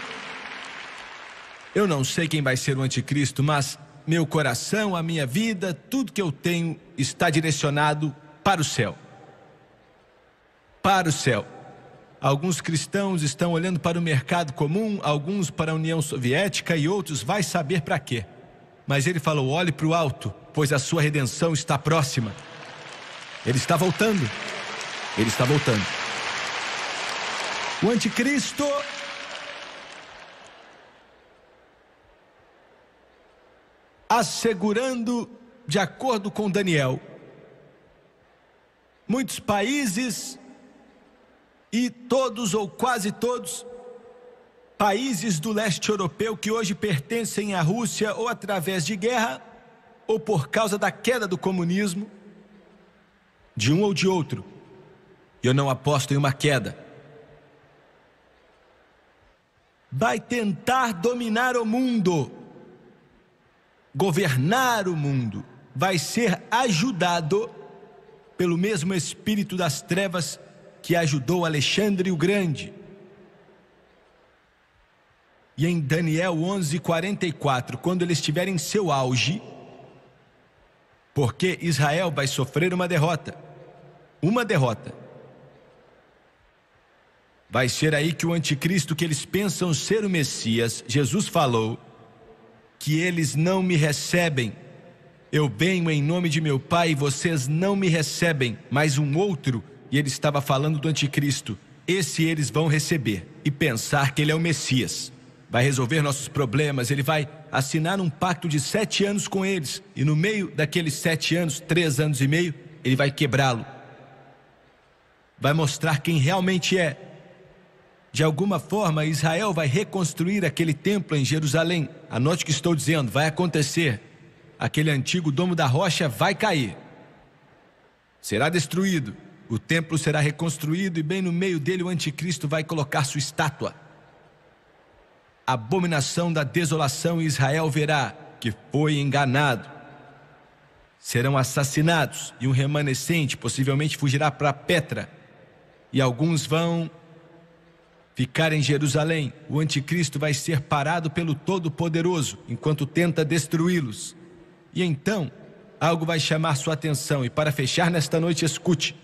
Eu não sei quem vai ser o anticristo, mas meu coração, a minha vida, tudo que eu tenho está direcionado para o céu. Para o céu. Alguns cristãos estão olhando para o mercado comum, alguns para a União Soviética e outros vai saber para quê. Mas ele falou: olhe para o alto, pois a sua redenção está próxima. Ele está voltando. Ele está voltando. O anticristo assegurando, de acordo com Daniel, muitos países e todos ou quase todos países do leste europeu que hoje pertencem à Rússia ou através de guerra ou por causa da queda do comunismo, de um ou de outro. Eu não aposto em uma queda. Vai tentar dominar o mundo, governar o mundo, vai ser ajudado pelo mesmo espírito das trevas que ajudou Alexandre o Grande. E em Daniel 11:44, quando ele estiver em seu auge, porque Israel vai sofrer uma derrota. Uma derrota. Vai ser aí que o anticristo que eles pensam ser o Messias, Jesus falou, que eles não me recebem. Eu venho em nome de meu Pai e vocês não me recebem, mas um outro e ele estava falando do anticristo. Esse eles vão receber e pensar que ele é o Messias. Vai resolver nossos problemas, ele vai assinar um pacto de sete anos com eles, e no meio daqueles sete anos, três anos e meio, ele vai quebrá-lo. Vai mostrar quem realmente é. De alguma forma, Israel vai reconstruir aquele templo em Jerusalém. Anote o que estou dizendo, vai acontecer. Aquele antigo domo da rocha vai cair. Será destruído o templo será reconstruído e, bem no meio dele, o anticristo vai colocar sua estátua. abominação da desolação, Israel verá que foi enganado. Serão assassinados e um remanescente possivelmente fugirá para Petra. E alguns vão ficar em Jerusalém. O anticristo vai ser parado pelo Todo-Poderoso enquanto tenta destruí-los. E então, algo vai chamar sua atenção. E para fechar nesta noite, escute.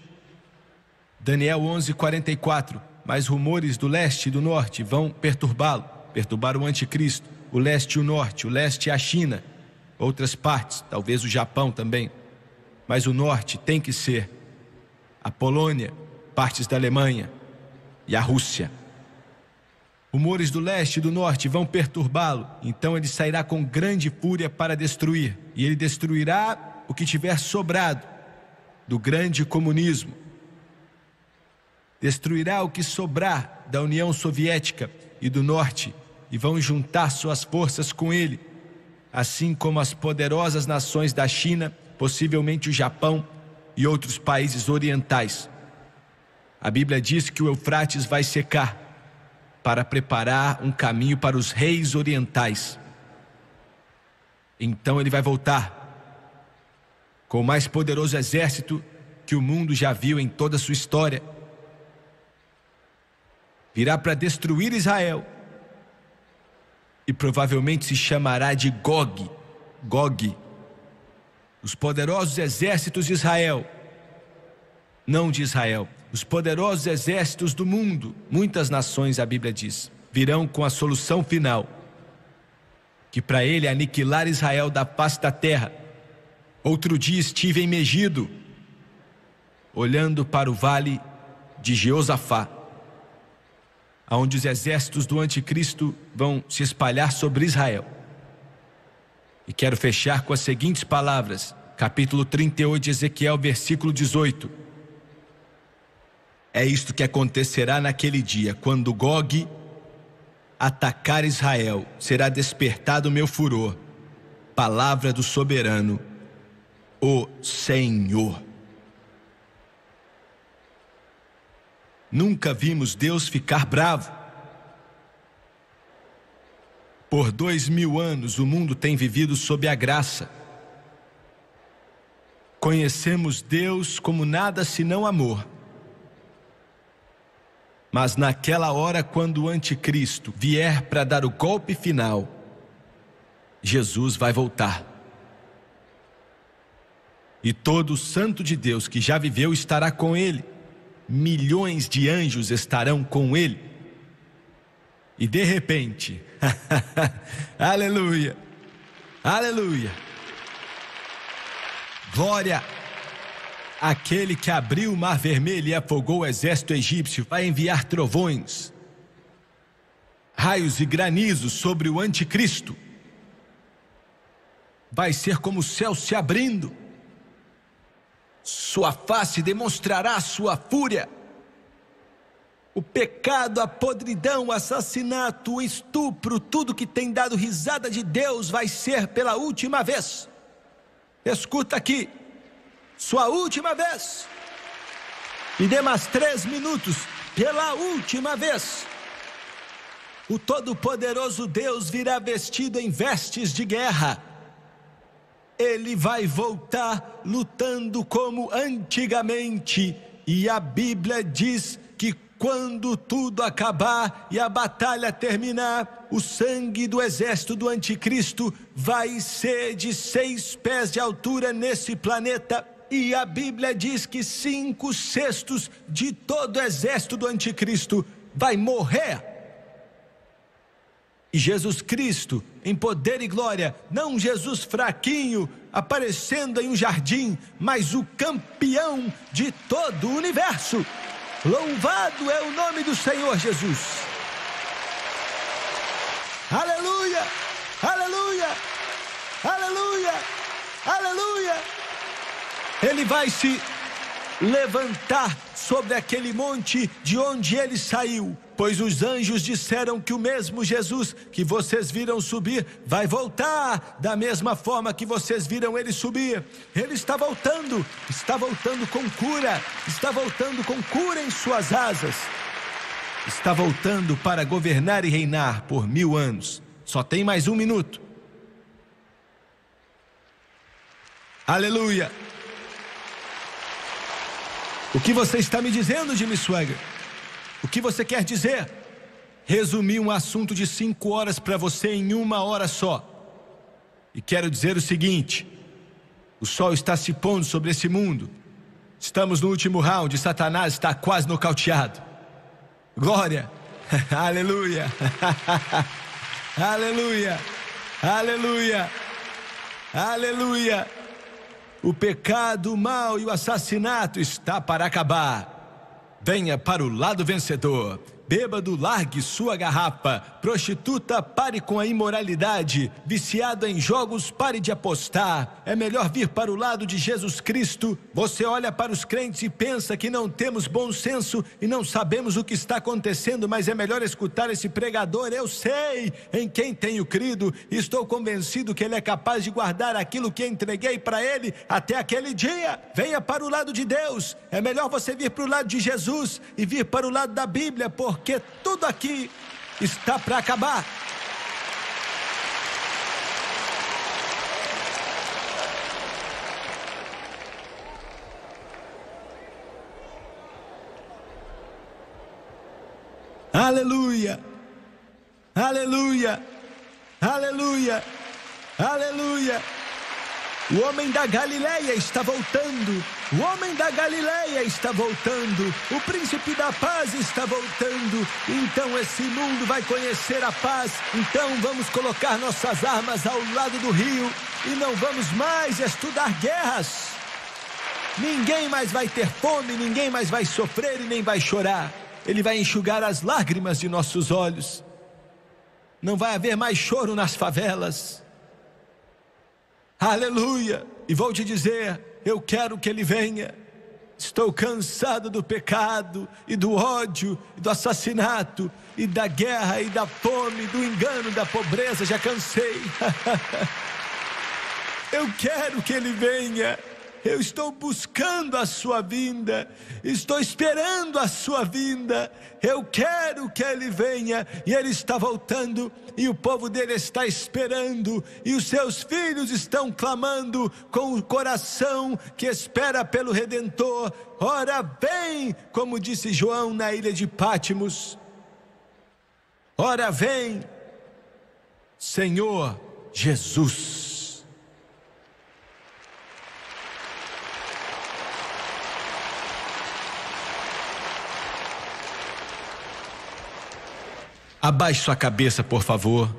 Daniel 11:44. Mas rumores do leste e do norte vão perturbá-lo, perturbar o anticristo, o leste e o norte, o leste e a China, outras partes, talvez o Japão também. Mas o norte tem que ser a Polônia, partes da Alemanha e a Rússia. Rumores do leste e do norte vão perturbá-lo, então ele sairá com grande fúria para destruir, e ele destruirá o que tiver sobrado do grande comunismo Destruirá o que sobrar da União Soviética e do Norte e vão juntar suas forças com ele, assim como as poderosas nações da China, possivelmente o Japão e outros países orientais. A Bíblia diz que o Eufrates vai secar para preparar um caminho para os reis orientais. Então ele vai voltar com o mais poderoso exército que o mundo já viu em toda a sua história virá para destruir Israel e provavelmente se chamará de Gog, Gog, os poderosos exércitos de Israel, não de Israel, os poderosos exércitos do mundo, muitas nações, a Bíblia diz, virão com a solução final, que para ele é aniquilar Israel da face da terra. Outro dia estive em Megido, olhando para o vale de Jeosafá aonde os exércitos do anticristo vão se espalhar sobre Israel. E quero fechar com as seguintes palavras, capítulo 38 de Ezequiel, versículo 18. É isto que acontecerá naquele dia, quando Gog atacar Israel, será despertado meu furor. Palavra do soberano, o Senhor. Nunca vimos Deus ficar bravo. Por dois mil anos o mundo tem vivido sob a graça. Conhecemos Deus como nada senão amor. Mas naquela hora, quando o anticristo vier para dar o golpe final, Jesus vai voltar. E todo o santo de Deus que já viveu estará com ele milhões de anjos estarão com ele. E de repente, aleluia, aleluia, glória Aquele que abriu o mar vermelho e afogou o exército egípcio vai enviar trovões, raios e granizos sobre o anticristo. Vai ser como o céu se abrindo sua face demonstrará sua fúria. O pecado, a podridão, o assassinato, o estupro, tudo que tem dado risada de Deus vai ser pela última vez. Escuta aqui, sua última vez. E dê mais três minutos, pela última vez. O Todo-Poderoso Deus virá vestido em vestes de guerra ele vai voltar lutando como antigamente. E a Bíblia diz que quando tudo acabar e a batalha terminar, o sangue do exército do anticristo vai ser de seis pés de altura nesse planeta. E a Bíblia diz que cinco sextos de todo o exército do anticristo vai morrer e Jesus Cristo, em poder e glória, não Jesus fraquinho, aparecendo em um jardim, mas o campeão de todo o universo. Louvado é o nome do Senhor Jesus. Aleluia! Aleluia! Aleluia! Aleluia! Ele vai se levantar sobre aquele monte de onde ele saiu pois os anjos disseram que o mesmo Jesus que vocês viram subir vai voltar da mesma forma que vocês viram ele subir. Ele está voltando, está voltando com cura, está voltando com cura em suas asas. Está voltando para governar e reinar por mil anos. Só tem mais um minuto. Aleluia! O que você está me dizendo, Jimmy Swagger? O que você quer dizer? Resumi um assunto de cinco horas para você em uma hora só. E quero dizer o seguinte: o sol está se pondo sobre esse mundo. Estamos no último round e Satanás está quase nocauteado. Glória! Aleluia! Aleluia! Aleluia! Aleluia! O pecado, o mal e o assassinato está para acabar. Venha para o lado vencedor. Bêbado, largue sua garrafa Prostituta, pare com a imoralidade. Viciada em jogos, pare de apostar. É melhor vir para o lado de Jesus Cristo. Você olha para os crentes e pensa que não temos bom senso e não sabemos o que está acontecendo, mas é melhor escutar esse pregador. Eu sei em quem tenho crido. Estou convencido que ele é capaz de guardar aquilo que entreguei para ele até aquele dia. Venha para o lado de Deus. É melhor você vir para o lado de Jesus e vir para o lado da Bíblia, porque tudo aqui está para acabar. Aleluia! Aleluia! Aleluia! Aleluia! O homem da Galileia está voltando. O homem da Galileia está voltando. O príncipe da paz está voltando. Então esse mundo vai conhecer a paz. Então vamos colocar nossas armas ao lado do rio e não vamos mais estudar guerras. Ninguém mais vai ter fome, ninguém mais vai sofrer e nem vai chorar. Ele vai enxugar as lágrimas de nossos olhos. Não vai haver mais choro nas favelas. Aleluia! E vou te dizer: eu quero que ele venha. Estou cansado do pecado e do ódio e do assassinato e da guerra e da fome, do engano, da pobreza, já cansei. eu quero que ele venha eu estou buscando a sua vinda, estou esperando a sua vinda, eu quero que ele venha, e ele está voltando, e o povo dele está esperando, e os seus filhos estão clamando com o coração que espera pelo Redentor. Ora, vem, como disse João na ilha de Pátimos. Ora, vem, Senhor Jesus. Abaixe sua cabeça, por favor.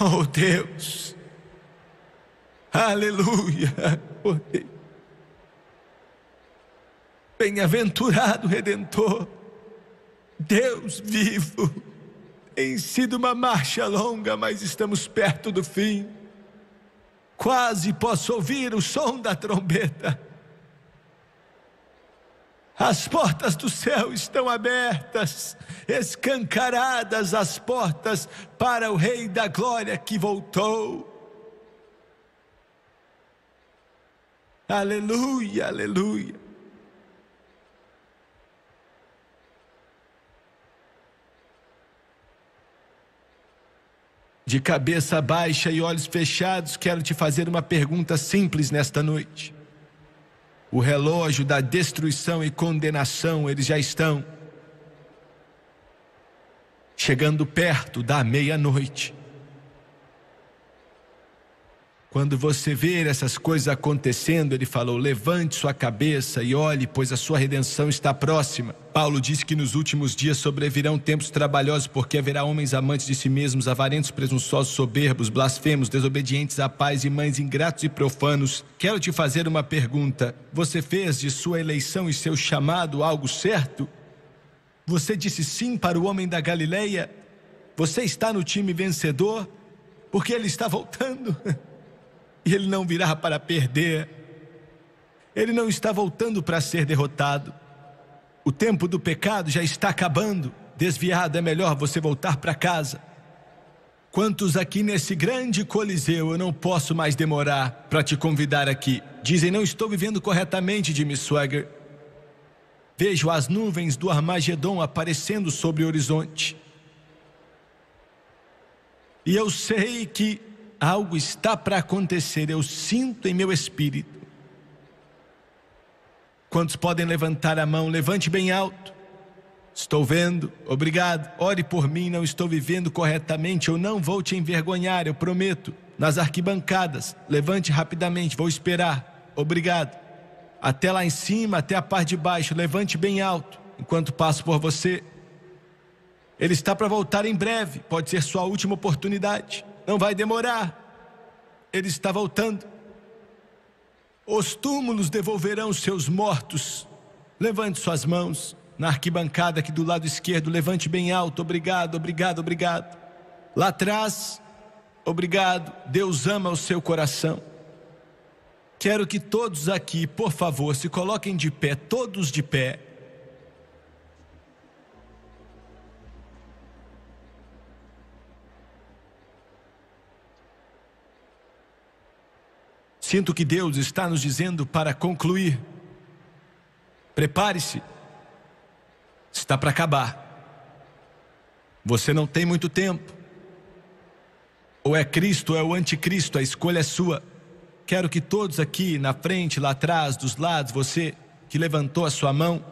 Oh Deus! Aleluia! Oh, Bem-aventurado Redentor, Deus vivo, tem sido uma marcha longa, mas estamos perto do fim. Quase posso ouvir o som da trombeta. As portas do céu estão abertas, escancaradas as portas para o Rei da Glória que voltou. Aleluia, aleluia. De cabeça baixa e olhos fechados, quero te fazer uma pergunta simples nesta noite o relógio da destruição e condenação, eles já estão chegando perto da meia-noite. Quando você ver essas coisas acontecendo, ele falou: levante sua cabeça e olhe, pois a sua redenção está próxima. Paulo diz que nos últimos dias sobrevirão tempos trabalhosos, porque haverá homens amantes de si mesmos, avarentos, presunçosos, soberbos, blasfemos, desobedientes à paz, mães ingratos e profanos. Quero te fazer uma pergunta: você fez de sua eleição e seu chamado algo certo? Você disse sim para o homem da Galileia? Você está no time vencedor? Porque ele está voltando. e ele não virá para perder. Ele não está voltando para ser derrotado. O tempo do pecado já está acabando. Desviado, é melhor você voltar para casa. Quantos aqui nesse grande coliseu eu não posso mais demorar para te convidar aqui? Dizem, não estou vivendo corretamente, Jimmy Swagger. Vejo as nuvens do Armagedon aparecendo sobre o horizonte. E eu sei que algo está para acontecer, eu sinto em meu espírito. Quantos podem levantar a mão? Levante bem alto. Estou vendo, obrigado. Ore por mim, não estou vivendo corretamente, eu não vou te envergonhar, eu prometo. Nas arquibancadas, levante rapidamente, vou esperar. Obrigado. Até lá em cima, até a parte de baixo, levante bem alto, enquanto passo por você. Ele está para voltar em breve, pode ser sua última oportunidade não vai demorar. Ele está voltando. Os túmulos devolverão seus mortos. Levante suas mãos na arquibancada aqui do lado esquerdo, levante bem alto. Obrigado, obrigado, obrigado. Lá atrás, obrigado. Deus ama o seu coração. Quero que todos aqui, por favor, se coloquem de pé, todos de pé. Sinto que Deus está nos dizendo para concluir. Prepare-se. Está para acabar. Você não tem muito tempo. Ou é Cristo ou é o anticristo, a escolha é sua. Quero que todos aqui, na frente, lá atrás, dos lados, você que levantou a sua mão,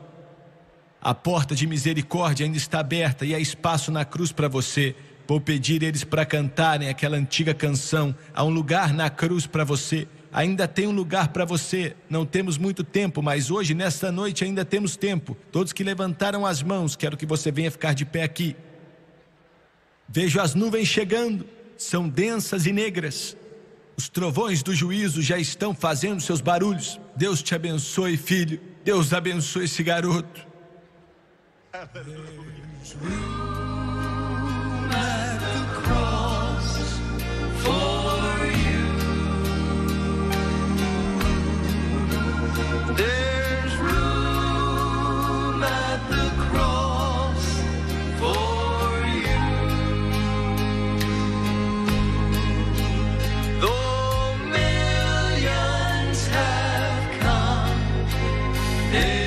a porta de misericórdia ainda está aberta e há espaço na cruz para você. Vou pedir eles para cantarem aquela antiga canção. Há um lugar na cruz para você ainda tem um lugar para você. Não temos muito tempo, mas hoje, nesta noite, ainda temos tempo. Todos que levantaram as mãos, quero que você venha ficar de pé aqui. Vejo as nuvens chegando, são densas e negras. Os trovões do juízo já estão fazendo seus barulhos. Deus te abençoe, filho. Deus abençoe esse garoto. There's room at the cross for Hey.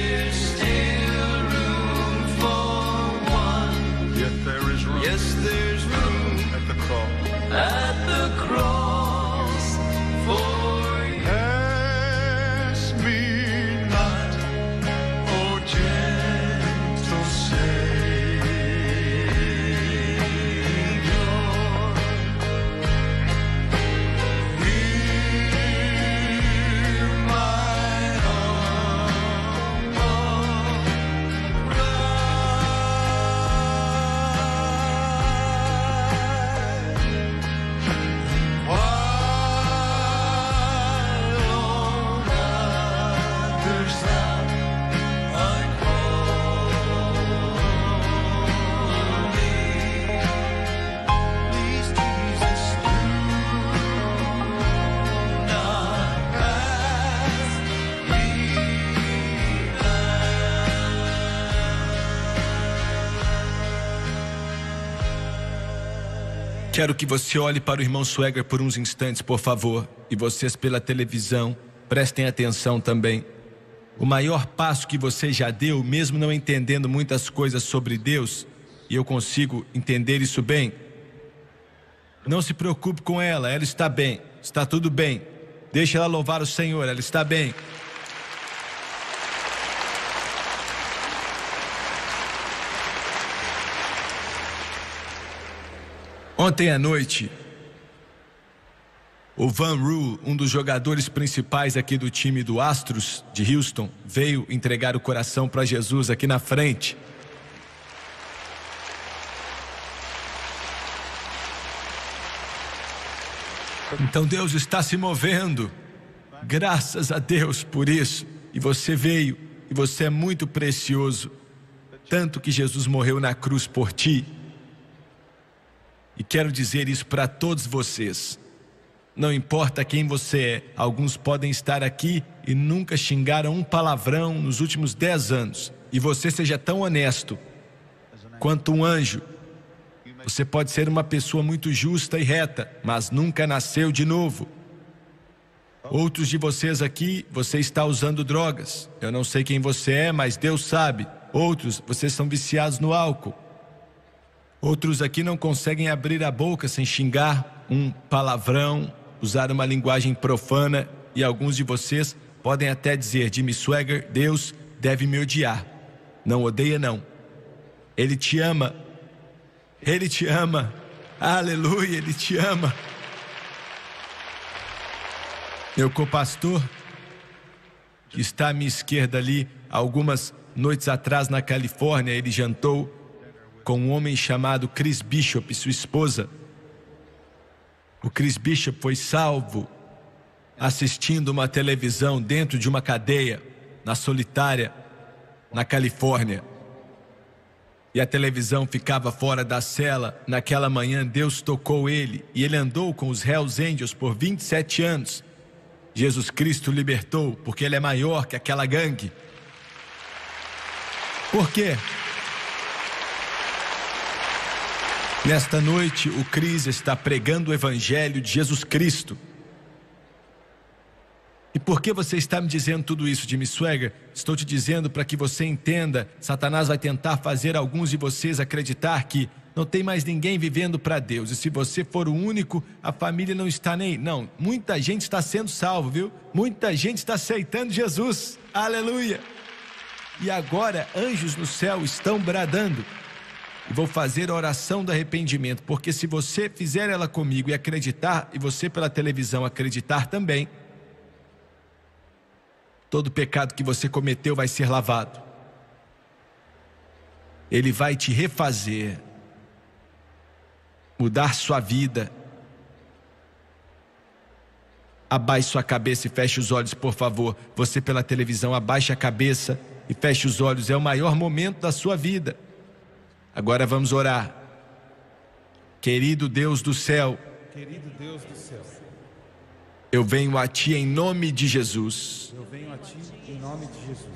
Quero que você olhe para o irmão Swagger por uns instantes, por favor, e vocês pela televisão, prestem atenção também. O maior passo que você já deu, mesmo não entendendo muitas coisas sobre Deus, e eu consigo entender isso bem. Não se preocupe com ela, ela está bem, está tudo bem. Deixe ela louvar o Senhor, ela está bem. Ontem à noite, o Van Roo, um dos jogadores principais aqui do time do Astros de Houston, veio entregar o coração para Jesus aqui na frente. Então Deus está se movendo. Graças a Deus por isso. E você veio, e você é muito precioso. Tanto que Jesus morreu na cruz por ti. E quero dizer isso para todos vocês. Não importa quem você é, alguns podem estar aqui e nunca xingaram um palavrão nos últimos dez anos. E você seja tão honesto quanto um anjo. Você pode ser uma pessoa muito justa e reta, mas nunca nasceu de novo. Outros de vocês aqui, você está usando drogas. Eu não sei quem você é, mas Deus sabe. Outros, vocês são viciados no álcool. Outros aqui não conseguem abrir a boca sem xingar um palavrão, usar uma linguagem profana e alguns de vocês podem até dizer: Jimmy Swagger, Deus deve me odiar. Não odeia, não. Ele te ama. Ele te ama. Aleluia, ele te ama. Meu copastor, que está à minha esquerda ali, algumas noites atrás na Califórnia, ele jantou com um homem chamado Chris Bishop e sua esposa. O Chris Bishop foi salvo assistindo uma televisão dentro de uma cadeia na solitária, na Califórnia. E a televisão ficava fora da cela. Naquela manhã, Deus tocou ele e ele andou com os Hells Angels por 27 anos. Jesus Cristo libertou, porque ele é maior que aquela gangue. Por quê? Nesta noite, o Cris está pregando o Evangelho de Jesus Cristo. E por que você está me dizendo tudo isso, Jimmy Swagger? Estou te dizendo para que você entenda: Satanás vai tentar fazer alguns de vocês acreditar que não tem mais ninguém vivendo para Deus. E se você for o único, a família não está nem. Não, muita gente está sendo salvo, viu? Muita gente está aceitando Jesus. Aleluia! E agora, anjos no céu estão bradando e vou fazer a oração do arrependimento, porque se você fizer ela comigo e acreditar, e você pela televisão acreditar também, todo pecado que você cometeu vai ser lavado. Ele vai te refazer, mudar sua vida. Abaixe sua cabeça e feche os olhos, por favor. Você pela televisão, abaixe a cabeça e feche os olhos. É o maior momento da sua vida. Agora vamos orar. Querido Deus do céu, querido Deus do céu, eu venho a ti em nome de Jesus. Eu venho a ti em nome de Jesus.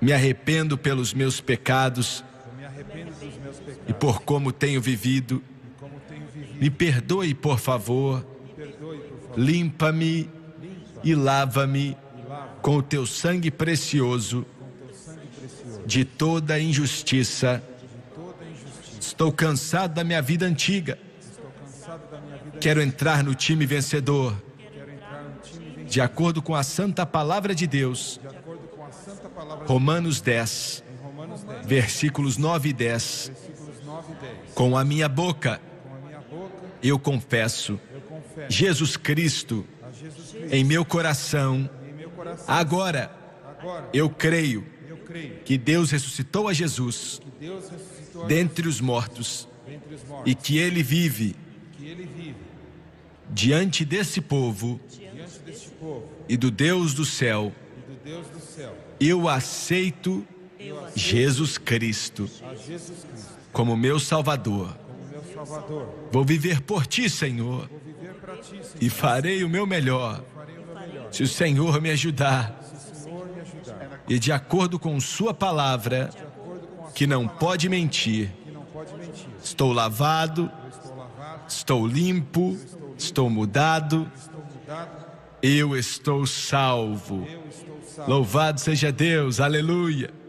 Me arrependo pelos meus pecados. Me meus pecados. E por como tenho vivido. Como tenho vivido. Me perdoe, por favor. favor. Limpa-me Limpa e lava-me lava com o teu sangue precioso, teu sangue precioso. De, toda de toda injustiça Estou cansado da minha vida antiga. Quero entrar no time vencedor. De acordo com a santa palavra de Deus. Romanos 10, versículos 9 e 10. Com a minha boca eu confesso Jesus Cristo em meu coração. Agora eu creio que Deus ressuscitou a Jesus dentre os mortos e que ele vive diante desse povo e do Deus do céu. Eu aceito Jesus Cristo como meu Salvador. Vou viver por ti, Senhor, e farei o meu melhor se o Senhor me ajudar. E de acordo com Sua palavra, que não pode mentir. Estou lavado, estou limpo, estou mudado, eu estou salvo. Louvado seja Deus, aleluia.